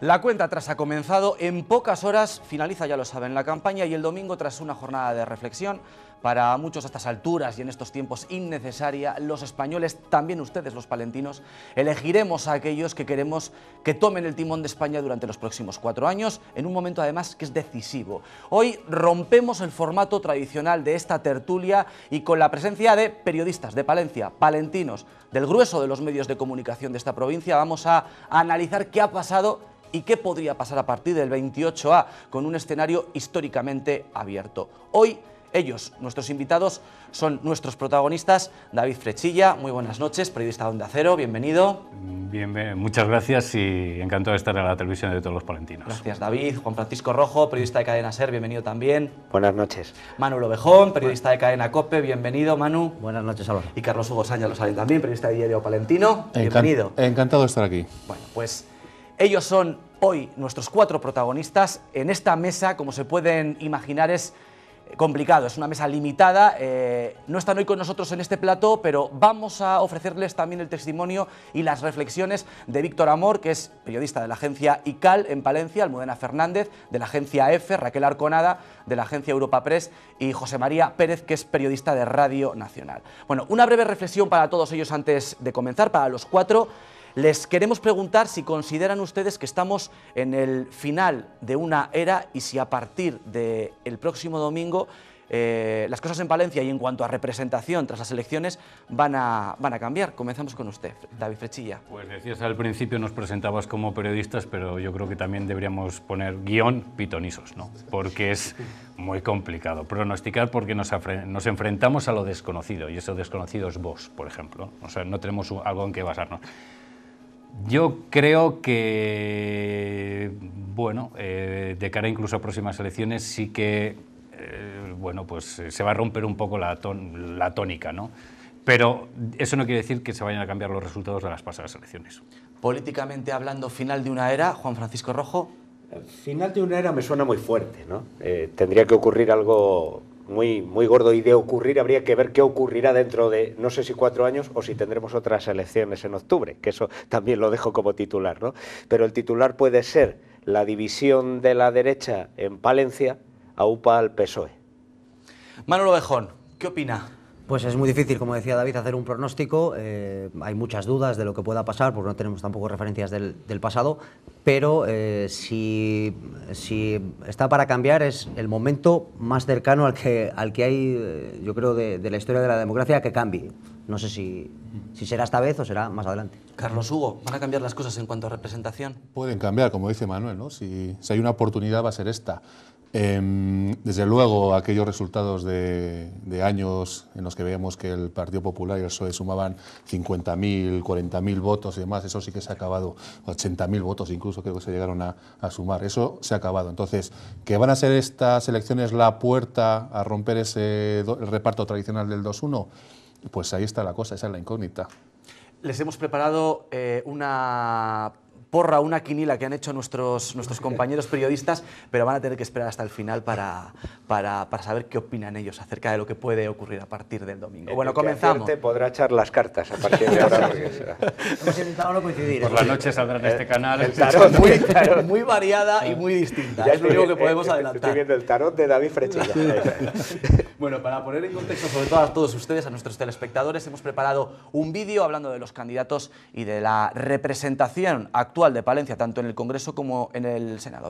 La cuenta atrás ha comenzado, en pocas horas finaliza, ya lo saben, la campaña y el domingo, tras una jornada de reflexión, para muchos a estas alturas y en estos tiempos innecesaria, los españoles, también ustedes los palentinos, elegiremos a aquellos que queremos que tomen el timón de España durante los próximos cuatro años, en un momento además que es decisivo. Hoy rompemos el formato tradicional de esta tertulia y con la presencia de periodistas de Palencia, palentinos, del grueso de los medios de comunicación de esta provincia, vamos a analizar qué ha pasado ¿Y qué podría pasar a partir del 28A con un escenario históricamente abierto? Hoy ellos, nuestros invitados, son nuestros protagonistas. David Frechilla, muy buenas noches, periodista de Onda Acero, bienvenido. muchas gracias y encantado de estar en la televisión de todos los palentinos. Gracias, David. Juan Francisco Rojo, periodista de Cadena Ser, bienvenido también. Buenas noches. Manuel Ovejón, periodista de Cadena Cope, bienvenido, Manu. Buenas noches, Álvaro. Y Carlos Hugo Sáñez, lo saben también, periodista de Diario Palentino, bienvenido. Encantado de estar aquí. Bueno, pues ellos son hoy nuestros cuatro protagonistas. En esta mesa, como se pueden imaginar, es complicado, es una mesa limitada. Eh, no están hoy con nosotros en este plato, pero vamos a ofrecerles también el testimonio y las reflexiones de Víctor Amor, que es periodista de la agencia ICAL en Palencia, Almudena Fernández, de la agencia EFE, Raquel Arconada, de la agencia Europa Press, y José María Pérez, que es periodista de Radio Nacional. Bueno, una breve reflexión para todos ellos antes de comenzar, para los cuatro. Les queremos preguntar si consideran ustedes que estamos en el final de una era y si a partir del próximo domingo eh, las cosas en Valencia y en cuanto a representación tras las elecciones van a, van a cambiar. Comenzamos con usted, David Frechilla. Pues decías al principio, nos presentabas como periodistas, pero yo creo que también deberíamos poner guión pitonisos, Porque es muy complicado pronosticar porque nos, enfrentamos a lo desconocido y eso desconocido es vos, por ejemplo. O sea, no tenemos algo en qué basarnos. Yo creo que, bueno, eh, de cara incluso a próximas elecciones sí que, eh, bueno, pues eh, se va a romper un poco la, tónica, ¿no? Pero eso no quiere decir que se vayan a cambiar los resultados de las pasadas elecciones. Políticamente hablando, final de una era, Juan Francisco Rojo. Final de una era me suena muy fuerte, ¿no? tendría que ocurrir algo muy, muy gordo y de ocurrir habría que ver qué ocurrirá dentro de no sé si cuatro años o si tendremos otras elecciones en octubre, que eso también lo dejo como titular, ¿no? Pero el titular puede ser la división de la derecha en Palencia a UPA al PSOE. Manolo Bejón, ¿qué opina? Pues es muy difícil, como decía David, hacer un pronóstico. Eh, hay muchas dudas de lo que pueda pasar porque no tenemos tampoco referencias del, pasado, pero eh, si, si, está para cambiar es el momento más cercano al que, al que hay, eh, yo creo, de, la historia de la democracia que cambie. No sé si, será esta vez o será más adelante. Carlos Hugo, ¿van a cambiar las cosas en cuanto a representación? Pueden cambiar, como dice Manuel, ¿no? si, si hay una oportunidad va a ser esta. Em, desde luego, aquellos resultados de, años en los que veíamos que el Partido Popular y el PSOE sumaban 50.000, 40.000 votos y demás, eso sí que se ha acabado. 80.000 votos incluso creo que se llegaron a, sumar. Eso se ha acabado. Entonces, ¿que van a ser estas elecciones la puerta a romper ese reparto tradicional del 2-1? Pues ahí está la cosa, esa es la incógnita. Les hemos preparado eh, una porra, una quinila que han hecho nuestros, nuestros compañeros periodistas, pero van a tener que esperar hasta el final para, para, para saber qué opinan ellos acerca de lo que puede ocurrir a partir del domingo. bueno, comenzamos. Que podrá echar las cartas a partir de ahora. Hemos intentado no coincidir. Por ¿eh? la noche saldrá en eh, este canal. El tarot, muy, muy, variada y muy distinta. Ya es lo único que podemos eh, adelantar. Estoy viendo el tarot de David Frechilla. bueno, para poner en contexto sobre todo a todos ustedes, a nuestros telespectadores, hemos preparado un vídeo hablando de los candidatos y de la representación actual de Palencia, tanto en el Congreso como en el Senado.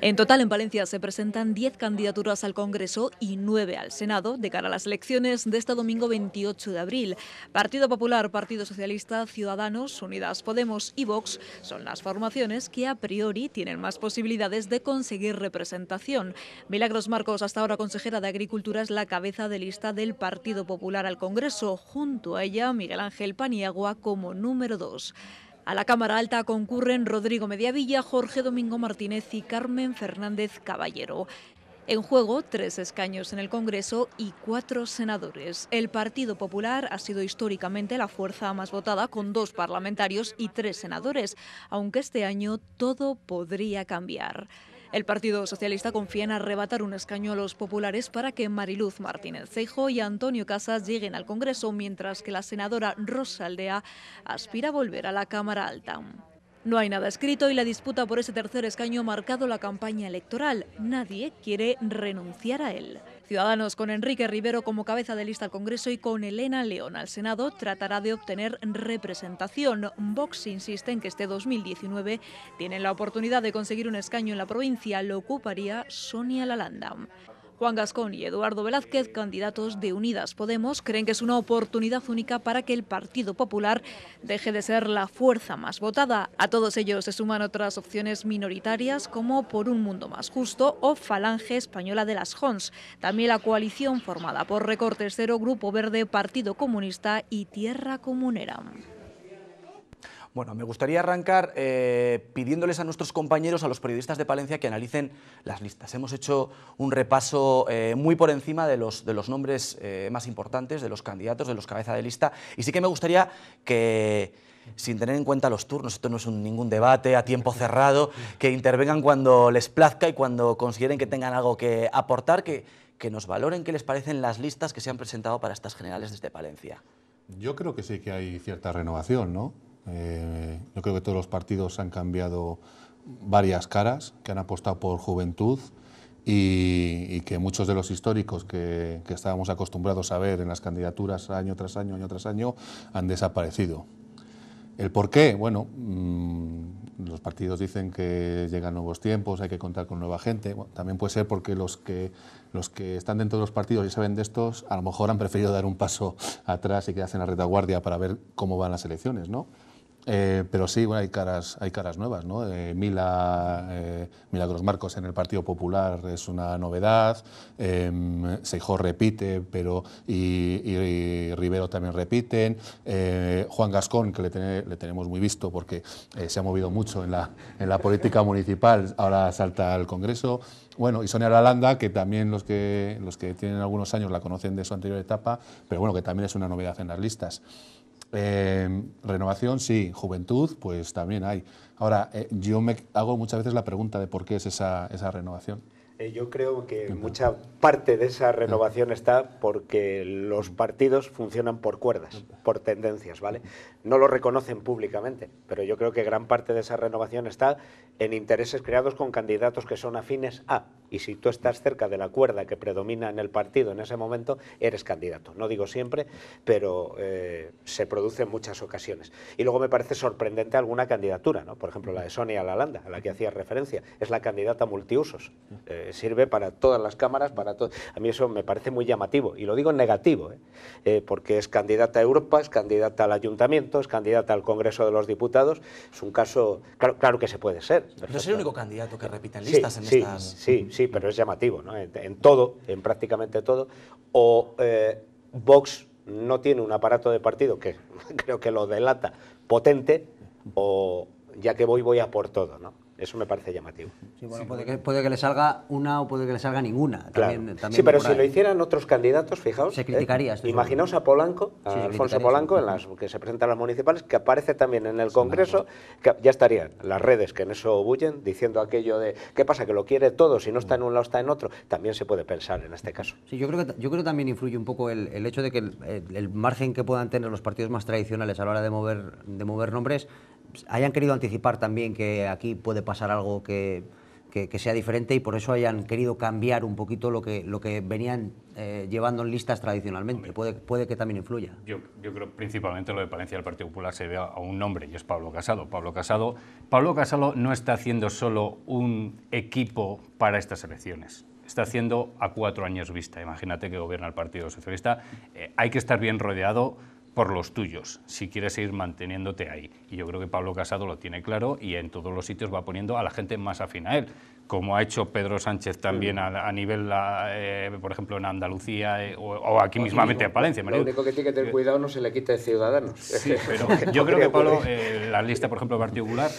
En total, en Valencia se presentan 10 candidaturas al Congreso y 9 al Senado de cara a las elecciones de este domingo 28 de abril. Partido Popular, Partido Socialista, Ciudadanos, Unidas Podemos y Vox son las formaciones que a priori tienen más posibilidades de conseguir representación. Milagros Marcos, hasta ahora consejera de Agricultura, es la cabeza de lista del Partido Popular al Congreso. Junto a ella, Miguel Ángel Paniagua como número 2. A la Cámara Alta concurren Rodrigo Mediavilla, Jorge Domingo Martínez y Carmen Fernández Caballero. En juego, tres escaños en el Congreso y cuatro senadores. El Partido Popular ha sido históricamente la fuerza más votada, con dos parlamentarios y tres senadores, aunque este año todo podría cambiar. El Partido Socialista confía en arrebatar un escaño a los populares para que Mariluz Martínez Cejo y Antonio Casas lleguen al Congreso, mientras que la senadora Rosa Aldea aspira a volver a la Cámara Alta. No hay nada escrito y la disputa por ese tercer escaño ha marcado la campaña electoral. Nadie quiere renunciar a él. Ciudadanos con Enrique Rivero como cabeza de lista al Congreso y con Elena León al Senado tratará de obtener representación. Vox insiste en que este 2019 tienen la oportunidad de conseguir un escaño en la provincia. Lo ocuparía Sonia Lalanda. Juan Gascón y Eduardo Velázquez, candidatos de Unidas Podemos, creen que es una oportunidad única para que el Partido Popular deje de ser la fuerza más votada. A todos ellos se suman otras opciones minoritarias como Por un Mundo Más Justo o Falange Española de las Jons. También la coalición formada por Recortes Cero, Grupo Verde, Partido Comunista y Tierra Comunera. Bueno, me gustaría arrancar eh, pidiéndoles a nuestros compañeros, a los periodistas de Palencia, que analicen las listas. Hemos hecho un repaso eh, muy por encima de los, de los nombres eh, más importantes, de los candidatos, de los cabeza de lista, y sí que me gustaría que, sin tener en cuenta los turnos, esto no es ningún debate a tiempo cerrado, que intervengan cuando les plazca y cuando consideren que tengan algo que aportar, que, que nos valoren qué les parecen las listas que se han presentado para estas generales desde Palencia. Yo creo que sí que hay cierta renovación, ¿no? Eh, yo creo que todos los partidos han cambiado varias caras, que han apostado por juventud y, que muchos de los históricos que, estábamos acostumbrados a ver en las candidaturas año tras año, año tras año, han desaparecido. ¿El por qué? Bueno, mm, los partidos dicen que llegan nuevos tiempos, hay que contar con nueva gente. también puede ser porque los que, los que están dentro de los partidos y saben de estos, a lo mejor han preferido dar un paso atrás y quedarse en la retaguardia para ver cómo van las elecciones, ¿no? Eh, pero sí, bueno, hay caras, hay caras nuevas, ¿no? Eh, Mila, eh, Milagros Marcos en el Partido Popular es una novedad, em, Seijó repite, pero y, Rivero también repiten, Juan Gascón, que le, tenemos muy visto porque se ha movido mucho en la, política municipal, ahora salta al Congreso, bueno, y Sonia Lalanda, que también los que, los que tienen algunos años la conocen de su anterior etapa, pero bueno, que también es una novedad en las listas. Em, renovación, sí. Juventud, pues también hay. Ahora, eh, yo me hago muchas veces la pregunta de por qué es esa, esa renovación. Eh, yo creo que mucha parte de esa renovación está porque los partidos funcionan por cuerdas, por tendencias, ¿vale? no lo reconocen públicamente, pero yo creo que gran parte de esa renovación está en intereses creados con candidatos que son afines a, y si tú estás cerca de la cuerda que predomina en el partido en ese momento, eres candidato. No digo siempre, pero eh, se produce en muchas ocasiones. Y luego me parece sorprendente alguna candidatura, ¿no? por ejemplo la de Sonia Lalanda, a la que hacía referencia, es la candidata multiusos, eh, sirve para todas las cámaras, para todo. A mí eso me parece muy llamativo, y lo digo en negativo, ¿eh? porque es candidata a Europa, es candidata al ayuntamiento, es candidata al Congreso de los Diputados. Es un caso, claro, que se puede ser. No es el único candidato que repita en listas en sí, estas... Sí, sí, pero es llamativo, ¿no? En, todo, en prácticamente todo. O eh, Vox no tiene un aparato de partido que creo que lo delata potente, o ya que voy, voy a por todo, ¿no? Eso me parece llamativo. Puede, que, le salga una o puede que le salga ninguna. sí, pero si lo hicieran otros candidatos, fijaos. Se eh, criticaría. esto. imaginaos a Polanco, a Alfonso Polanco, en las que se presentan las municipales, que aparece también en el Congreso, pues. que ya estarían las redes que en eso bullen, diciendo aquello de, ¿qué pasa? Que lo quiere todo, si no está en un lado está en otro. También se puede pensar en este caso. Sí, yo creo que, yo creo también influye un poco el, hecho de que el, el margen que puedan tener los partidos más tradicionales a la hora de mover, de mover nombres hayan querido anticipar también que aquí puede pasar algo que, que, sea diferente y por eso hayan querido cambiar un poquito lo que, lo que venían eh, llevando en listas tradicionalmente. Puede, puede que también influya. Yo, yo creo principalmente lo de Palencia del Partido Popular se debe a un nombre y es Pablo Casado. Pablo Casado, Pablo Casado no está haciendo solo un equipo para estas elecciones está haciendo a cuatro años vista. Imagínate que gobierna el Partido Socialista. Eh, hay que estar bien rodeado por los tuyos, si quieres seguir manteniéndote ahí. Y yo creo que Pablo Casado lo tiene claro y en todos los sitios va poniendo a la gente más afín a él, como ha hecho Pedro Sánchez también mm. a, nivel, eh, por ejemplo, en Andalucía eh, o, aquí mismamente en Palencia. Lo único que tiene que tener cuidado no se le quita Ciudadanos. Sí, pero yo creo que Pablo, eh, la lista, por ejemplo, Partido Popular,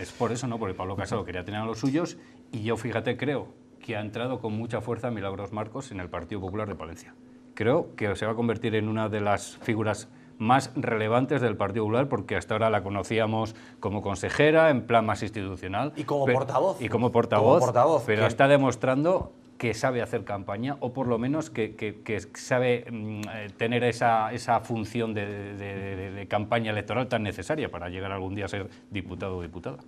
es por eso, ¿no? Porque Pablo Casado quería tener a los suyos y yo, fíjate, creo que ha entrado con mucha fuerza Milagros Marcos en el Partido Popular de Palencia creo que se va a convertir en una de las figuras más relevantes del Partido Popular, porque hasta ahora la conocíamos como consejera, en plan más institucional. Y como portavoz. Y como portavoz. pero está demostrando que sabe hacer campaña o por lo menos que, sabe mm, eh, tener esa, esa función de, campaña electoral tan necesaria para llegar algún día a ser diputado o diputada.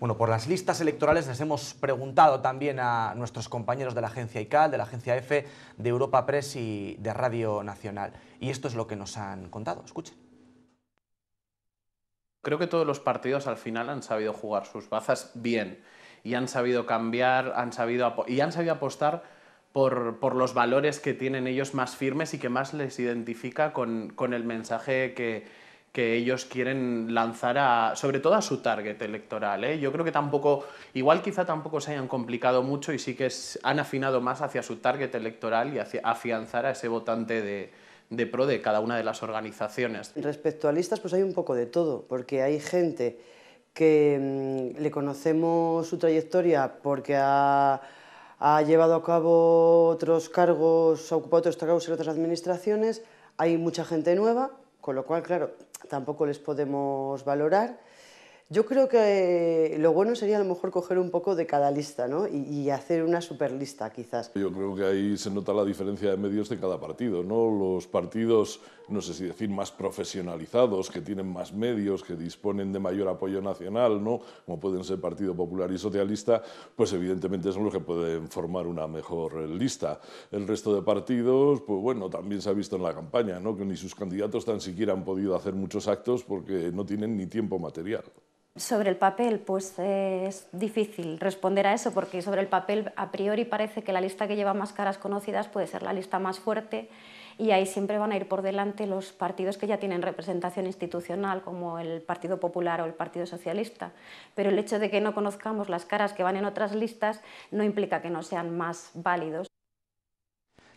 Bueno, por las listas electorales les hemos preguntado también a nuestros compañeros de la agencia ICAL, de la agencia EFE, de Europa Press y de Radio Nacional. Y esto es lo que nos han contado. Escuchen. Creo que todos los partidos al final han sabido jugar sus bazas bien y han sabido cambiar, han sabido y han sabido apostar por, los valores que tienen ellos más firmes y que más les identifica con el mensaje que, que ellos quieren lanzar sobre todo a su target electoral. ¿eh? Yo creo que tampoco, igual quizá tampoco se hayan complicado mucho y sí que han afinado más hacia su target electoral y hacia afianzar a ese votante de, pro de cada una de las organizaciones. Respecto a listas, pues hay un poco de todo, porque hay gente que mm, le conocemos su trayectoria porque ha llevado a cabo otros cargos, ha ocupado otros cargos en otras administraciones, hay mucha gente nueva, con lo cual, claro, tampoco les podemos valorar. Yo creo que lo bueno sería a lo mejor coger un poco de cada lista y, hacer una superlista quizás. Yo creo que ahí se nota la diferencia de medios de cada partido. ¿no? Los partidos no sé si decir, más profesionalizados, que tienen más medios, que disponen de mayor apoyo nacional, ¿no? como pueden ser Partido Popular y Socialista, pues evidentemente son los que pueden formar una mejor lista. El resto de partidos, pues bueno, también se ha visto en la campaña, ¿no? que ni sus candidatos tan siquiera han podido hacer muchos actos porque no tienen ni tiempo material. Sobre el papel, pues eh, es difícil responder a eso porque sobre el papel a priori parece que la lista que lleva más caras conocidas puede ser la lista más fuerte y ahí siempre van a ir por delante los partidos que ya tienen representación institucional, como el Partido Popular o el Partido Socialista. Pero el hecho de que no conozcamos las caras que van en otras listas no implica que no sean más válidos.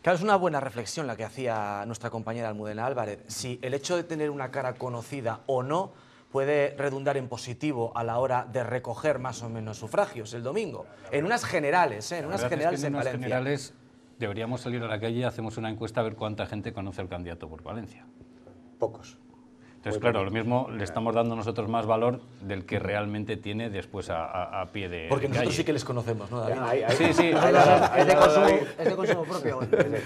Claro, es una buena reflexión la que hacía nuestra compañera Almudena Álvarez. Si el hecho de tener una cara conocida o no puede redundar en positivo a la hora de recoger más o menos sufragios el domingo. En unas generales, ¿eh? en unas generales Generales Deberíamos salir a la calle y hacemos una encuesta a ver cuánta gente conoce al candidato por Valencia. Pocos. Entonces, claro, lo mismo le estamos dando nosotros más valor del que realmente tiene después a, pie de. Porque nosotros sí que les conocemos, ¿no, sí, sí. es, de consumo, propio.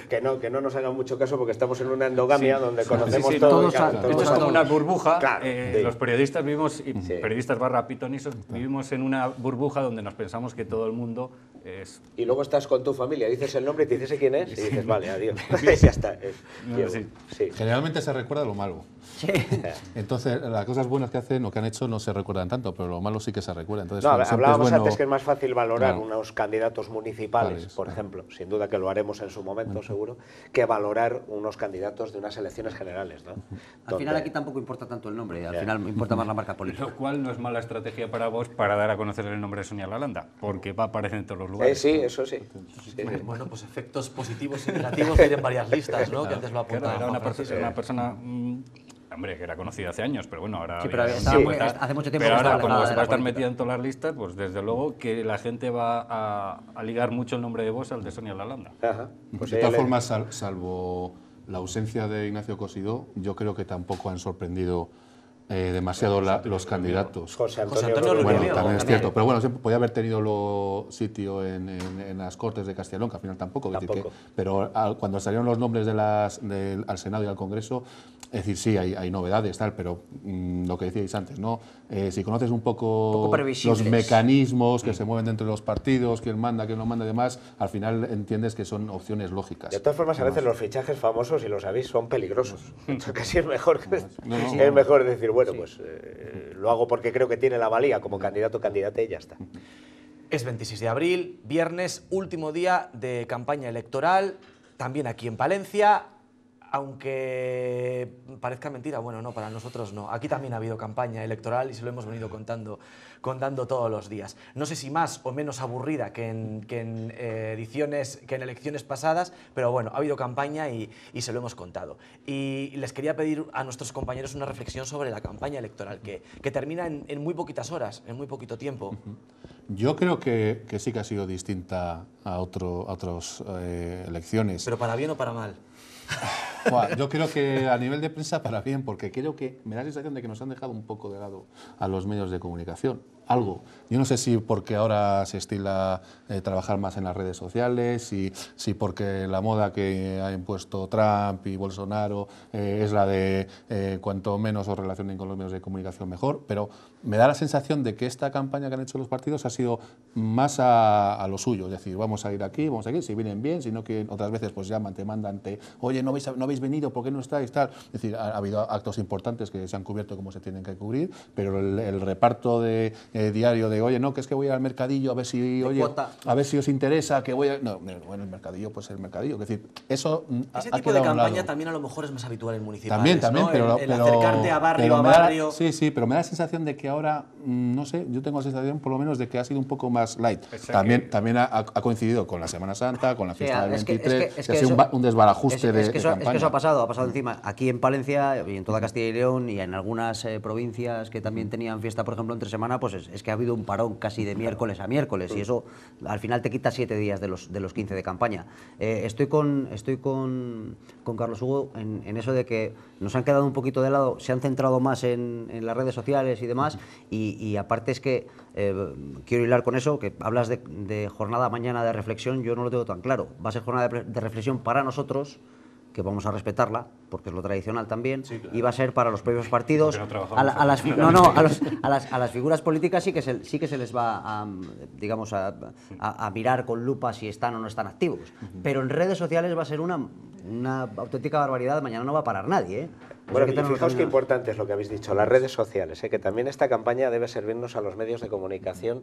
que, no, que no nos hagan mucho caso porque estamos en una endogamia donde conocemos todo. Todos esto es como una burbuja. Eh, los periodistas vivimos, y periodistas barra eso. vivimos en una burbuja donde nos pensamos que todo el mundo es... Y luego estás con tu familia, dices el nombre y te dices quién es, y dices, vale, adiós. ya está. Generalmente se recuerda lo malo. Entonces, las cosas buenas que hacen o que han hecho no se recuerdan tanto, pero lo malo sí que se recuerda. Entonces, no, hablábamos antes que es más fácil valorar unos candidatos municipales, por ah. ejemplo, sin duda que lo haremos en su momento, seguro, que valorar unos candidatos de unas elecciones generales. ¿no? Al final aquí tampoco importa tanto el nombre, al final importa más la marca política. Lo cual no es mala estrategia para vos para dar a conocer el nombre de Sonia Lalanda, porque va aparecer en todos los lugares eh, sí, eso sí. sí. Bueno, pues efectos positivos y negativos tienen varias listas, ¿no? que antes lo apuntaba. era una, persona... Mm, hombre, que era conocida hace años, pero bueno, ahora... Sí, hace mucho tiempo pero ahora, como se va a estar metida en todas las listas, pues desde luego que la gente va a, ligar mucho el nombre de vos al de Sonia Lalanda. Pues de pues todas formas, salvo la ausencia de Ignacio Cosido yo creo que tampoco han sorprendido eh, demasiado los candidatos. José Antonio, Bueno, también es cierto. Pero bueno, siempre podía haber tenido lo, sitio en, las Cortes de Castellón, que al final tampoco. pero cuando salieron los nombres de las, del, al Senado y al Congreso, es decir, sí, hay, hay novedades, tal, pero mm, lo que decíais antes, ¿no? Eh, si conoces un poco, los mecanismos que mm. se mueven dentro de los partidos, quién manda, quién no manda y demás, al final entiendes que son opciones lógicas. De todas formas, a veces los fichajes famosos, ...y los sabéis, son peligrosos. casi es mejor, que, es mejor decir, bueno, pues eh, lo hago porque creo que tiene la valía como candidato o candidata y ya está. Es 26 de abril, viernes, último día de campaña electoral, también aquí en Palencia aunque parezca mentira, bueno, no, para nosotros no. Aquí también ha habido campaña electoral y se lo hemos venido contando, contando todos los días. No sé si más o menos aburrida que en, eh, ediciones, que en elecciones pasadas, pero bueno, ha habido campaña y, se lo hemos contado. Y les quería pedir a nuestros compañeros una reflexión sobre la campaña electoral, que, termina en, muy poquitas horas, en muy poquito tiempo. Yo creo que, sí que ha sido distinta a, otras eh, elecciones. Pero para bien o para mal. Yo creo que a nivel de prensa para bien, porque creo que me da la sensación de que nos han dejado un poco de lado a los medios de comunicación algo. Yo no sé si porque ahora se estila eh, trabajar más en las redes sociales, si, si porque la moda que ha impuesto Trump y Bolsonaro eh, es la de eh, cuanto menos os relacionen con los medios de comunicación mejor, pero me da la sensación de que esta campaña que han hecho los partidos ha sido más a, lo suyo, es decir, vamos a ir aquí, vamos a ir, si vienen bien, si no quieren, otras veces pues llaman, te mandan, te, oye, no habéis, no habéis venido, ¿por qué no estáis? Tal. Es decir, ha, habido actos importantes que se han cubierto como se tienen que cubrir, pero el reparto de eh, diario de, oye, no, que es que voy al mercadillo a ver si, oye, a ver si os interesa, que voy a... No, bueno, el mercadillo pues el mercadillo. Es decir, eso mm, ha, Ese tipo de campaña también a lo mejor es más habitual en municipales, También, también, pero... El, acercarte a barrio, a barrio... sí, sí, pero me da la sensación de que ahora, mm, no sé, yo tengo la sensación por lo menos de que ha sido un poco más light. también también ha, coincidido con la Semana Santa, con la fiesta del 23, es que, ha sido un desbarajuste de, Es que eso ha pasado, ha pasado encima aquí en Palencia y en toda Castilla y León y en algunas eh, provincias que también tenían fiesta, por ejemplo, entre semana, pues es que ha habido un parón casi de miércoles a miércoles y eso al final te quita siete días de los, de 15 de campaña. Eh, estoy con, estoy con, Carlos Hugo en, eso de que nos han quedado un poquito de lado, se han centrado más en, las redes sociales y demás y, aparte es que eh, quiero hilar con eso, que hablas de, jornada mañana de reflexión, yo no lo tengo tan claro. Va a ser jornada de reflexión para nosotros que vamos a respetarla, porque es lo tradicional también, y va a ser para los propios partidos, a, las, a, las, figuras políticas sí que se, sí que se les va a, digamos, a, mirar con lupa si están o no están activos. Pero en redes sociales va a ser una, auténtica barbaridad, mañana no va a parar nadie. ¿eh? Bueno, que fijaos qué importante es lo que habéis dicho, las redes sociales, ¿eh? que también esta campaña debe servirnos a los medios de comunicación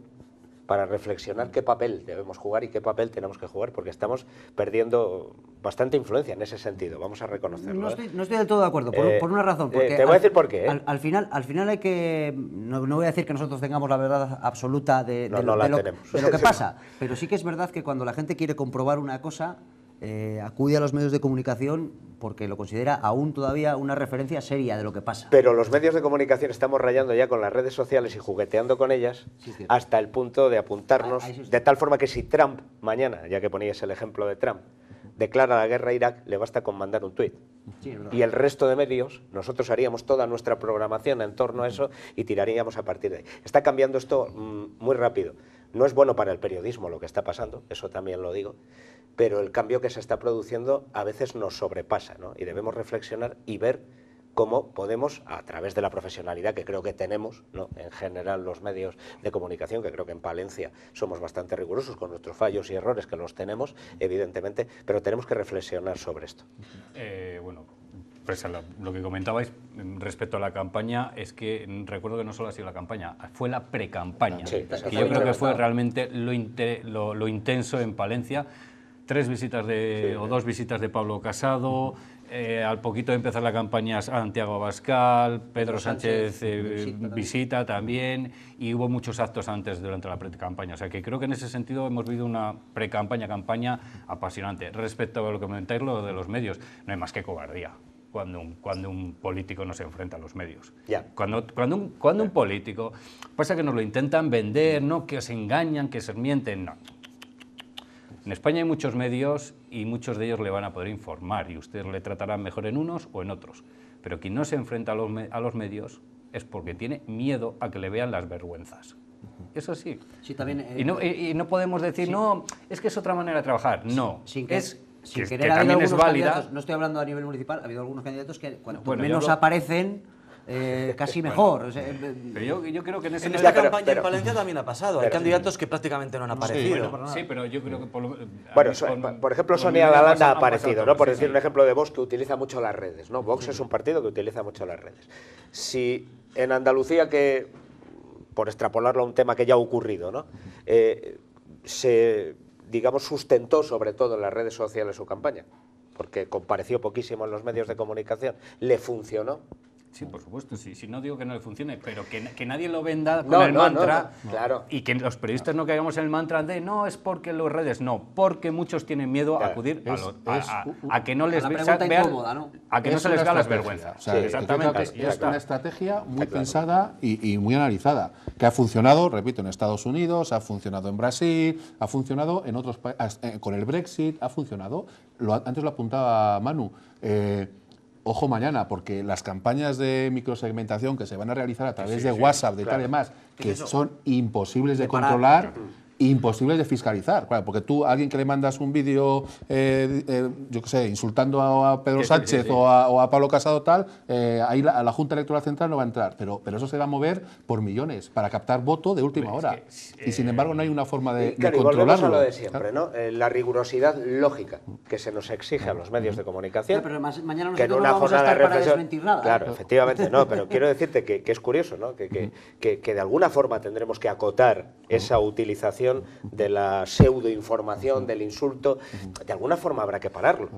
para reflexionar qué papel debemos jugar y qué papel tenemos que jugar, porque estamos perdiendo bastante influencia en ese sentido, vamos a reconocerlo. No ¿eh? estoy, del todo de acuerdo, por, eh, una razón. Eh, porque te voy al, a decir por qué. Al, final, al final hay que... No, voy a decir que nosotros tengamos la verdad absoluta de, lo, de lo, que pasa, pero sí que es verdad que cuando la gente quiere comprobar una cosa, eh, acude a los medios de comunicación porque lo considera aún todavía una referencia seria de lo que pasa. Pero los medios de comunicación estamos rayando ya con las redes sociales y jugueteando con ellas hasta el punto de apuntarnos, ah, de tal forma que si Trump mañana, ya que ponías el ejemplo de Trump, declara la guerra a Irak, le basta con mandar un tuit. y el resto de medios, nosotros haríamos toda nuestra programación en torno a eso y tiraríamos a partir de ahí. Está cambiando esto mm, muy rápido. No es bueno para el periodismo lo que está pasando, eso también lo digo, pero el cambio que se está produciendo a veces nos sobrepasa ¿no? y debemos reflexionar y ver cómo podemos, a través de la profesionalidad que creo que tenemos, ¿no? en general los medios de comunicación, que creo que en Palencia somos bastante rigurosos con nuestros fallos y errores que los tenemos, evidentemente, pero tenemos que reflexionar sobre esto. Eh, bueno, pues, lo que comentabais respecto a la campaña es que recuerdo que no solo ha sido la campaña, fue la pre-campaña, que yo creo que fue realmente lo, lo, intenso en Palencia. Tres visitas de, o dos visitas de Pablo Casado, eh, al poquito de empezar la campaña Santiago Abascal, Pedro Sánchez, eh, visita, visita también, y hubo muchos actos antes durante la pre-campaña. O sea que creo que en ese sentido hemos vivido una pre-campaña, campaña apasionante. Respecto a lo que comentáis, lo de los medios, no hay más que cobardía cuando un, cuando un político no se enfrenta a los medios. Ya. Cuando, cuando, un, cuando un político pasa que nos lo intentan vender, ¿no? que se engañan, que se mienten. No. En España hay muchos medios y muchos de ellos le van a poder informar y ustedes le tratarán mejor en unos o en otros. Pero quien no se enfrenta a los, a los medios es porque tiene miedo a que le vean las vergüenzas. Eso sí. sí también, y, no, eh, podemos decir, no, es que es otra manera de trabajar. No, sin, que, es sin querer, No estoy hablando a nivel municipal, ha habido algunos candidatos que cuando menos aparecen. casi mejor. yo, creo que en, esta campaña en Valencia también ha pasado. Hay candidatos que prácticamente no han aparecido. Sí, pero yo creo que por, bueno, por ejemplo, Sonia Galanda ha aparecido, ¿no? Por decir un ejemplo de Vox que utiliza mucho las redes, ¿no? Vox es un partido que utiliza mucho las redes. Si en Andalucía que por extrapolarlo a un tema que ya ha ocurrido, ¿no? Eh, se digamos, sustentó sobre todo en las redes sociales su campaña, porque compareció poquísimo en los medios de comunicación, le funcionó. Sí, por supuesto, sí. Si no digo que no le funcione, pero que, nadie lo venda con el mantra. claro. Y que los periodistas no caigamos en el mantra de no es porque los redes, no, porque muchos tienen miedo a acudir a, a, que no les a que no se les haga las vergüenzas. Es, una estrategia muy pensada y, muy analizada, que ha funcionado, repito, en Estados Unidos, ha funcionado en Brasil, ha funcionado en otros países, eh, con el Brexit, ha funcionado. antes lo apuntaba Manu. Eh, ojo mañana, porque las campañas de microsegmentación que se van a realizar a través de WhatsApp, de tal y demás, que son imposibles de, controlar imposible de fiscalizar, claro, porque tú alguien que le mandas un vídeo, eh, eh, yo qué sé, insultando a, Pedro Sánchez O, a, Pablo Casado tal, eh, ahí a la Junta Electoral Central no va a entrar, pero, pero eso se va a mover por millones para captar voto de última hora. y sin embargo no hay una forma de, controlarlo. de siempre, ¿no? la rigurosidad lógica que se nos exige a los medios de comunicación. pero mañana que no vamos a estar para desmentir nada. Claro, efectivamente, no, pero quiero decirte que, es curioso, ¿no? Que, que, de alguna forma tendremos que acotar esa utilización de la pseudoinformación, del insulto, de alguna forma habrá que pararlo.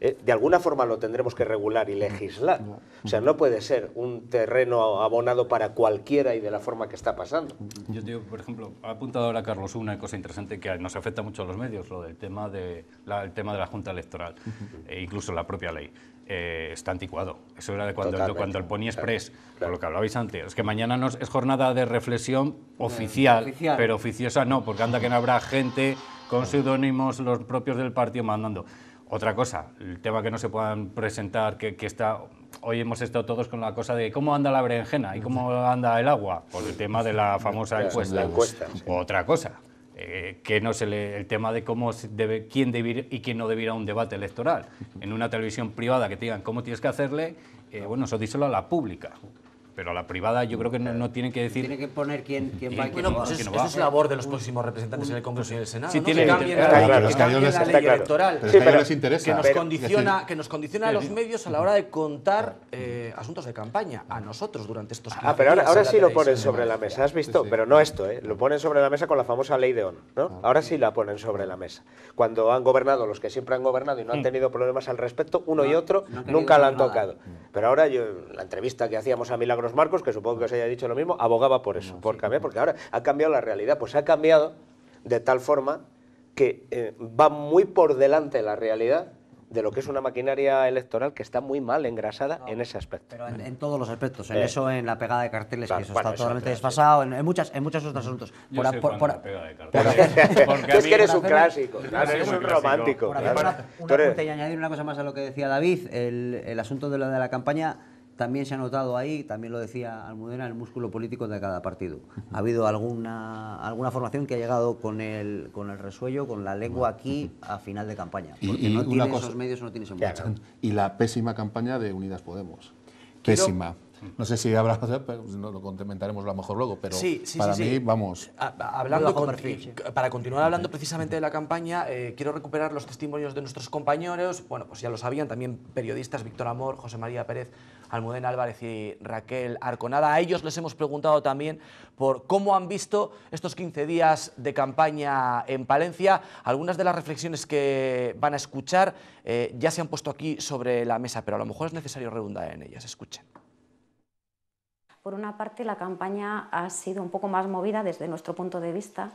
¿eh? de alguna forma lo tendremos que regular y legislar. O sea, no puede ser un terreno abonado para cualquiera y de la forma que está pasando. Yo digo, por ejemplo, ha apuntado ahora Carlos una cosa interesante que nos afecta mucho a los medios, lo del tema de el tema de la Junta Electoral e incluso la propia ley. Eh, está anticuado. Eso era de cuando, cuando el Pony Express, por lo que hablabais antes. Es que mañana no es, jornada de reflexión eh, oficial, pero oficiosa no, porque anda que no habrá gente con seudónimos los propios del partido mandando. Otra cosa, el tema que no se puedan presentar, que, está hoy hemos estado todos con la cosa de cómo anda la berenjena y cómo anda el agua, por el tema de la famosa encuesta. Otra cosa, eh, que no se le, el tema de cómo quién debe ir y quién no debe un debate electoral. En una televisión privada que te digan cómo tienes que hacerle, eh, bueno, eso díselo a la pública pero la privada yo creo que no, tiene que decir... Tiene que poner quién, quién va quién eso es labor de los próximos representantes en el Congreso y en el Senado. Sí, tiene, que electoral. Que nos condiciona, que nos condiciona a los medios a la hora de contar eh, asuntos de campaña, a nosotros durante estos Ah, pero ahora, sí lo ponen sobre la mesa, ¿has visto? Pero no esto, ¿eh? Lo ponen sobre la mesa con la famosa ley de ON, ¿no? Ah. Ahora sí la ponen sobre la mesa. Cuando han gobernado los que siempre han gobernado y no han mm. tenido problemas al respecto, uno y otro nunca la han tocado. Mm. Pero ahora yo, la entrevista que hacíamos a Milagros Marcos, que supongo que os haya dicho lo mismo, abogaba por eso, por cambiar, porque ahora ha cambiado la realidad, pues ha cambiado de tal forma que eh, va muy por delante la realidad de lo que es una maquinaria electoral que está muy mal engrasada en ese aspecto. Pero en, todos los aspectos, en eh. eso, en la pegada de carteles, que eso está totalmente desfasado, en, muchas, en muchos otros asuntos. es que eres un clásico, un romántico. añadir una cosa más a lo que decía David, el, asunto de de la campaña también se ha notado ahí, también lo decía Almudena, el músculo político de cada partido. Ha habido alguna, alguna formación que ha llegado con el, con el resuello, con la lengua aquí a final de campaña. Porque y, no tiene esos medios, no tiene ese Y la pésima campaña de Unidas Podemos. Pésima. No sé si habrá, no, lo comentaremos a lo mejor luego, pero sí, para sí, mí, vamos. Hablando para continuar hablando precisamente de la campaña, eh, quiero recuperar los testimonios de nuestros compañeros, bueno, pues ya lo sabían, también periodistas Víctor Amor, José María Pérez, Almudén Álvarez y Raquel Arconada. A ellos les hemos preguntado también por cómo han visto estos 15 días de campaña en Palencia. Algunas de las reflexiones que van a escuchar eh, ya se han puesto aquí sobre la mesa, pero a lo mejor es necesario redundar en ellas. Escuchen. Por una parte, la campaña ha sido un poco más movida desde nuestro punto de vista,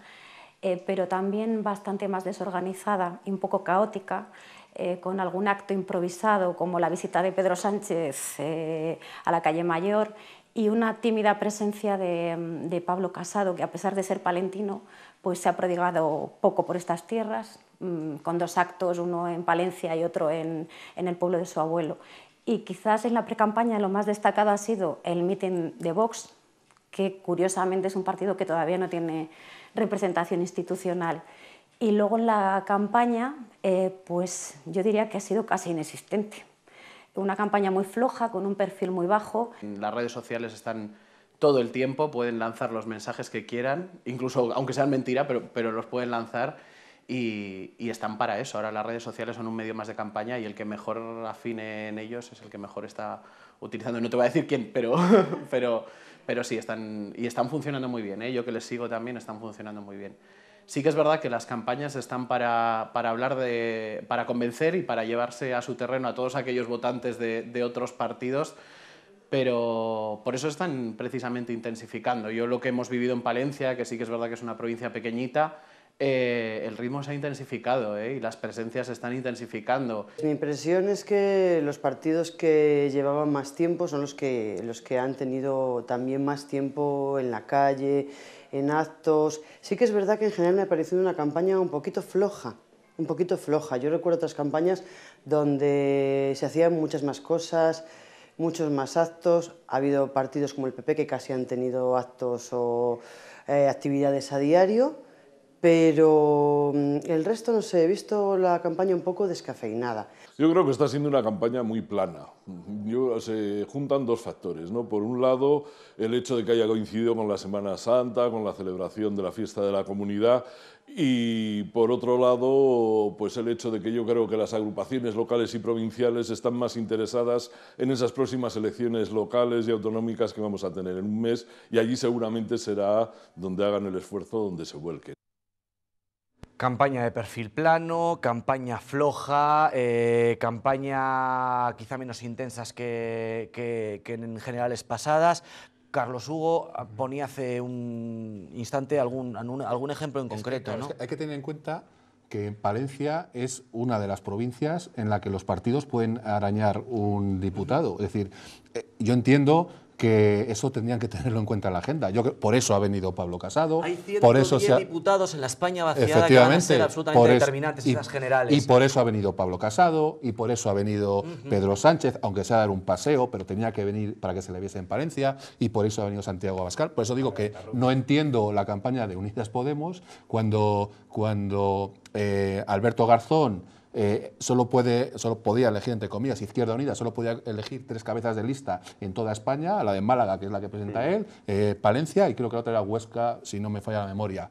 eh, pero también bastante más desorganizada y un poco caótica, eh, con algún acto improvisado, como la visita de Pedro Sánchez eh, a la calle Mayor, y una tímida presencia mm, de, Pablo Casado, que a pesar de ser palentino, pues se ha prodigado poco por estas tierras, mm, con dos actos, uno en Palencia y otro en el pueblo de su abuelo. Y quizás en la precampaña lo más destacado ha sido el meeting de Vox, que curiosamente es un partido que todavía no tiene representación institucional. Y luego en la campaña, eh, pues yo diría que ha sido casi inexistente. Una campaña muy floja, con un perfil muy bajo. Las redes sociales están todo el tiempo, pueden lanzar los mensajes que quieran, incluso aunque sean mentira, pero, pero los pueden lanzar y, están para eso. Ahora las redes sociales son un medio más de campaña y el que mejor afine en ellos es el que mejor está utilizando. No te voy a decir quién, pero, pero, pero sí, están, y están funcionando muy bien. ¿eh? Yo que les sigo también, están funcionando muy bien. Sí que es verdad que las campañas están para, para hablar de, para convencer y para llevarse a su terreno a todos aquellos votantes de otros partidos pero por eso están precisamente intensificando. Yo lo que hemos vivido en Palencia, que sí que es verdad que es una provincia pequeñita, eh, el ritmo se ha intensificado eh, y las presencias se están intensificando. Mi impresión es que los partidos que llevaban más tiempo son los que, los que han tenido también más tiempo en la calle, en actos. Sí que es verdad que en general me ha parecido una campaña un poquito floja un poquito floja. Yo recuerdo otras campañas donde se hacían muchas más cosas, muchos más actos. Ha habido partidos como el PP que casi han tenido actos o eh, actividades a diario pero mm, el resto, no sé, he visto la campaña un poco descafeinada. Yo creo que está siendo una campaña muy plana. Yo, se juntan dos factores. Por un lado, el hecho de que haya coincidido con la Semana Santa, con la celebración de la fiesta de la comunidad, y por otro lado, pues el hecho de que yo creo que las agrupaciones locales y provinciales están más interesadas en esas próximas elecciones locales y autonómicas que vamos a tener en un mes, y allí seguramente será donde hagan el esfuerzo, donde se vuelquen. Campaña de perfil plano, campaña floja, eh, campaña quizá menos intensas que, en generales pasadas, Carlos Hugo ah, ponía hace un instante algún, algún ejemplo en concreto. hay que tener en cuenta que Palencia es una de las provincias en la que los partidos pueden arañar un diputado. Es decir, eh, yo entiendo que eso tendrían que tenerlo en cuenta en la agenda. Yo por eso ha venido Pablo Casado. Hay 110 por eso se diputados en la España vaciada que van a ser absolutamente determinantes y, esas generales. Y por eso ha venido Pablo Casado, y por eso ha venido Pedro Sánchez, aunque sea dar un paseo, pero tenía que venir para que se le viese en Palencia, y por eso ha venido Santiago Abascal. Por eso digo que no entiendo la campaña de Unidas Podemos cuando, cuando eh, Alberto Garzón eh, solo, puede, solo podía elegir, entre comillas, Izquierda Unida, solo podía elegir tres cabezas de lista en toda España, la de Málaga, que es la que presenta él, eh, Palencia y creo que la otra era Huesca, si no me falla la memoria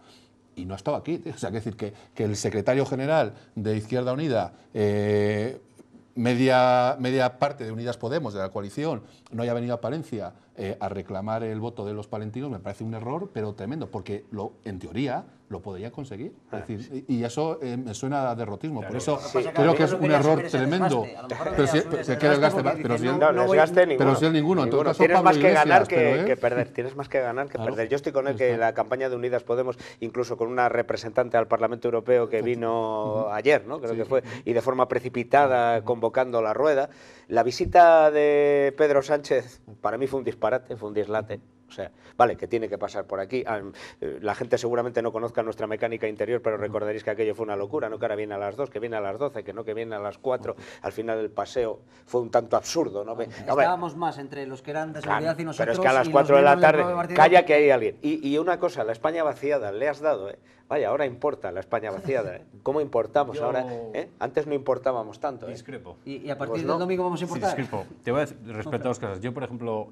y no ha estado aquí. O sea, que decir que, el secretario general de Izquierda Unida, eh, media, media parte de Unidas Podemos, de la coalición, no haya venido a Palencia a reclamar el voto de los palentinos, me parece un error, pero tremendo, porque lo, en teoría lo podría conseguir. y eso eh, me suena a derrotismo. Por eso creo que es un error tremendo. Pero si, pero si ninguno. Tienes más que ganar ¿eh? que, perder. Tienes más que ganar que perder. Yo estoy con él que la campaña de Unidas Podemos, incluso con una representante al Parlamento Europeo que vino ayer, ¿no? creo que fue, y de forma precipitada convocando la rueda. La visita de Pedro Sánchez para mí fue un disparate, fue un dislate. O sea, vale, que tiene que pasar por aquí. Ah, eh, la gente seguramente no conozca nuestra mecánica interior, pero recordaréis que aquello fue una locura, ¿no? Que ahora viene a las 2, que viene a las 12, que no, que viene a las 4. Al final del paseo fue un tanto absurdo, ¿no? Estábamos más entre los que eran de seguridad y nosotros. Pero es que a las 4 de la tarde, calla que hay alguien. Y, una cosa, la España vaciada, le has dado, ¿eh? Vaya, ahora importa la España vaciada. ¿eh? ¿Cómo importamos ahora? ¿Eh? Antes no importábamos tanto. Discrepo. ¿Y, a pues partir del domingo vamos a importar? discrepo. Te voy a decir respecto a dos cosas. Yo, por ejemplo,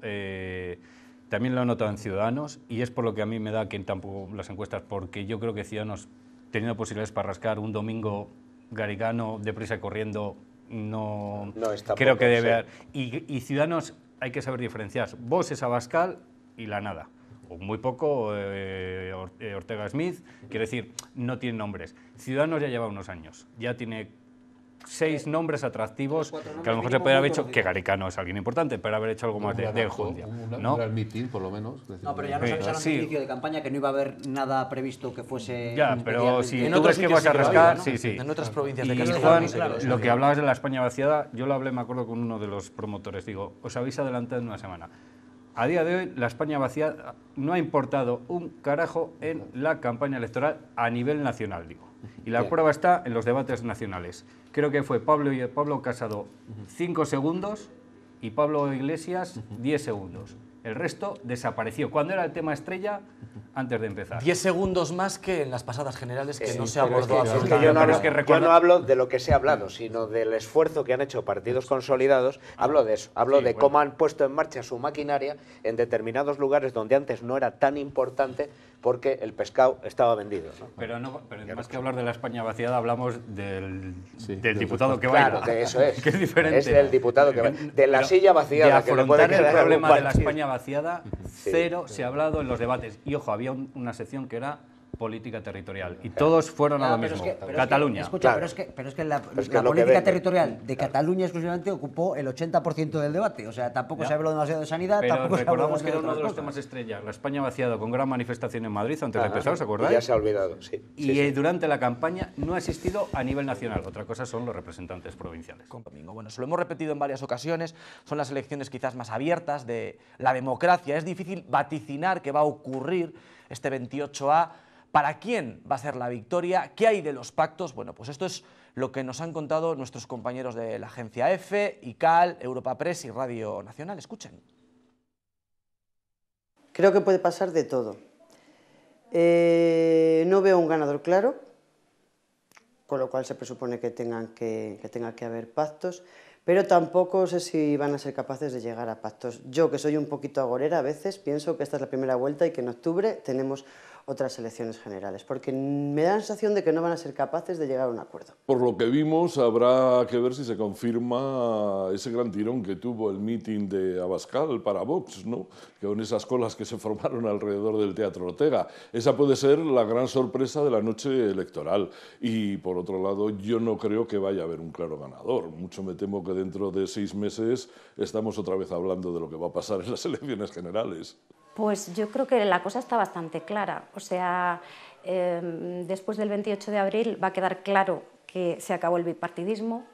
también lo han notado en Ciudadanos y es por lo que a mí me da que tampoco las encuestas, porque yo creo que Ciudadanos, teniendo posibilidades para rascar un domingo garigano deprisa corriendo, no, creo que debe... Y, Ciudadanos hay que saber diferenciar. Vos es Abascal y la nada. O muy poco eh, eh, Ortega Smith, quiero decir, no tiene nombres. Ciudadanos ya lleva unos años, ya tiene seis nombres atractivos que a lo mejor se puede haber hecho, que Garicano es alguien importante, pero haber hecho algo más de, de ¿no? por lo menos. No, pero ya nos avisaron inicio de campaña que no iba a haber nada previsto que fuese... Ya, pero si tú crees que vas a En otras provincias de Castilla. lo que hablabas de la España vaciada, yo lo hablé, me acuerdo, con uno de los promotores. Digo, os habéis adelantado en una semana. A día de hoy, la España vaciada no ha importado un carajo en la campaña electoral a nivel nacional, digo. Y la prueba está en los debates nacionales. Creo que fue Pablo, y Pablo Casado cinco segundos y Pablo Iglesias diez segundos. El resto desapareció. ¿Cuándo era el tema estrella, antes de empezar. Diez segundos más que en las pasadas generales que eh, no se abordó. yo, no hablo, de lo que se ha hablado, sino del esfuerzo que han hecho partidos consolidados. Hablo de eso, hablo de cómo han puesto en marcha su maquinaria en determinados lugares donde antes no era tan importante porque el pescado estaba vendido. Pero, no, pero más que hablar de la España vaciada, hablamos del, del diputado que va. Claro, que eso es. que es diferente. Es del diputado que va. De la silla vaciada. que el problema de la España vaciada, cero se ha hablado en los debates. Y ojo, había una sección que era política territorial. Y todos fueron a lo mismo. Cataluña. pero, es que, la, política territorial de Cataluña exclusivamente ocupó el 80% del debate. O sea, tampoco se habló demasiado de sanidad, pero recordamos que era uno de los temas estrella. La España vaciada con gran manifestación en Madrid antes de empezar, ¿os acordáis? ya se ha olvidado, sí. Y durante la campaña no ha existido a nivel nacional. Otra cosa son los representantes provinciales. bueno, se lo hemos repetido en varias ocasiones. Son las elecciones quizás más abiertas de la democracia. Es difícil vaticinar que va a ocurrir este 28A ¿Para quién va a ser la victoria? ¿Qué hay de los pactos? Bueno, pues esto es lo que nos han contado nuestros compañeros de la agencia EFE, ICAL, Europa Press y Radio Nacional. Escuchen. Creo que puede pasar de todo. Eh, no veo un ganador claro, con lo cual se presupone que, tengan que, que tenga que haber pactos, pero tampoco sé si van a ser capaces de llegar a pactos. Yo, que soy un poquito agorera a veces, pienso que esta es la primera vuelta y que en octubre tenemos otras elecciones generales, porque me da la sensación de que no van a ser capaces de llegar a un acuerdo. Por lo que vimos, habrá que ver si se confirma ese gran tirón que tuvo el meeting de Abascal para Vox, ¿no? Que con esas colas que se formaron alrededor del Teatro Ortega. Esa puede ser la gran sorpresa de la noche electoral. Y por otro lado, yo no creo que vaya a haber un claro ganador. Mucho me temo que dentro de seis meses estamos otra vez hablando de lo que va a pasar en las elecciones generales. Pues yo creo que la cosa está bastante clara. O sea, em, después del 28 de abril va a quedar claro que se acabó el bipartidismo,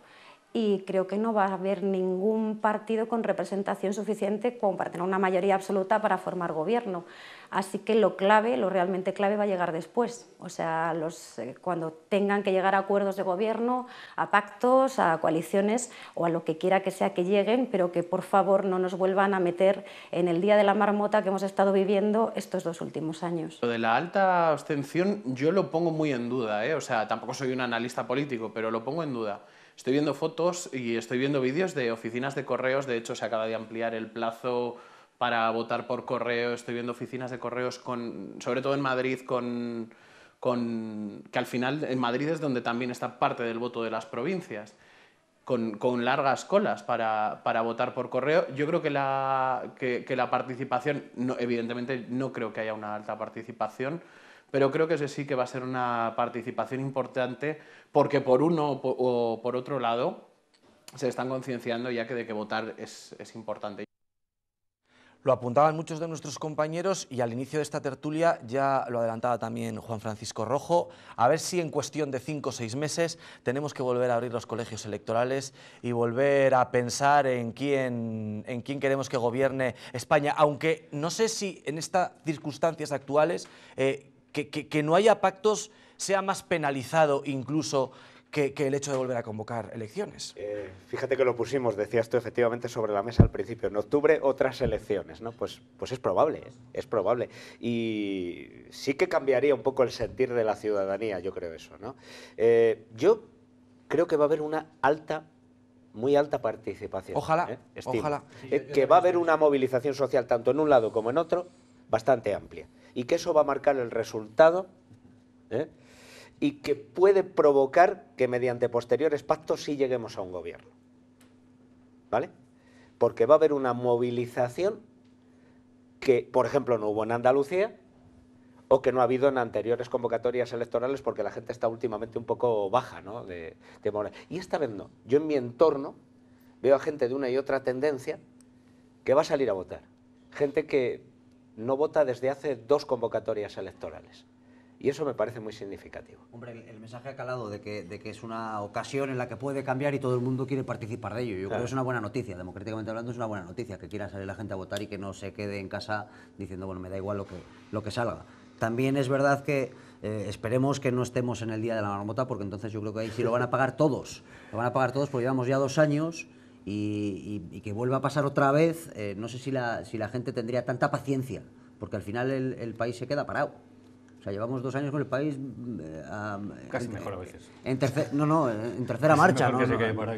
y creo que no va a haber ningún partido con representación suficiente como para tener una mayoría absoluta para formar gobierno. Así que lo clave, lo realmente clave va a llegar después, o sea, los, eh, cuando tengan que llegar a acuerdos de gobierno, a pactos, a coaliciones o a lo que quiera que sea que lleguen, pero que por favor no nos vuelvan a meter en el día de la marmota que hemos estado viviendo estos dos últimos años. Lo de la alta abstención yo lo pongo muy en duda, ¿eh? o sea, tampoco soy un analista político, pero lo pongo en duda. Estoy viendo fotos y estoy viendo vídeos de oficinas de correos, de hecho se acaba de ampliar el plazo para votar por correo, estoy viendo oficinas de correos sobre todo en Madrid, con, que al final en Madrid es donde también está parte del voto de las provincias. Con, largas colas para, votar por correo. Yo creo que la, que, la participación, evidentemente no creo que haya una alta participación, pero creo que ese sí que va a ser una participación importante porque por uno o por otro lado se están concienciando ya que de que votar es, es importante. Lo apuntaban muchos de nuestros compañeros y al inicio de esta tertulia ya lo adelantaba también Juan Francisco Rojo. A ver si en cuestión de cinco o seis meses tenemos que volver a abrir los colegios electorales y volver a pensar en quién, en quién queremos que gobierne España. Aunque no sé si en estas circunstancias actuales... Eh, que, no haya pactos sea más penalizado incluso que, el hecho de volver a convocar elecciones. Eh, fíjate que lo pusimos, decías tú efectivamente, sobre la mesa al principio. En octubre otras elecciones, ¿no? Pues, pues es probable, ¿eh? es probable. Y sí que cambiaría un poco el sentir de la ciudadanía, yo creo eso, ¿no? Eh, yo creo que va a haber una alta muy alta participación. Ojalá, ojalá. que va a haber una movilización social tanto en un lado como en otro bastante amplia y que eso va a marcar el resultado ¿eh? y que puede provocar que mediante posteriores pactos sí lleguemos a un gobierno. ¿Vale? Porque va a haber una movilización que, por ejemplo, no hubo en Andalucía o que no ha habido en anteriores convocatorias electorales porque la gente está últimamente un poco baja, ¿no? De, y esta vez no. Yo en mi entorno veo a gente de una y otra tendencia que va a salir a votar. Gente que no vota desde hace dos convocatorias electorales. Y eso me parece muy significativo. Hombre, el, mensaje ha calado de que, es una ocasión en la que puede cambiar y todo el mundo quiere participar de ello. Yo creo que es una buena noticia, democráticamente hablando es una buena noticia, que quiera salir la gente a votar y que no se quede en casa diciendo, bueno, me da igual lo que, salga. También es verdad que eh, esperemos que no estemos en el día de la marmota, porque entonces yo creo que ahí sí lo van a pagar todos. Lo van a pagar todos porque llevamos ya dos años y, que vuelva a pasar otra vez, eh, no sé si la, si la gente tendría tanta paciencia, porque al final el, el país se queda parado llevamos dos años con el país. Mm, eh, Casi mejor a veces. no, no, en tercera marcha. No,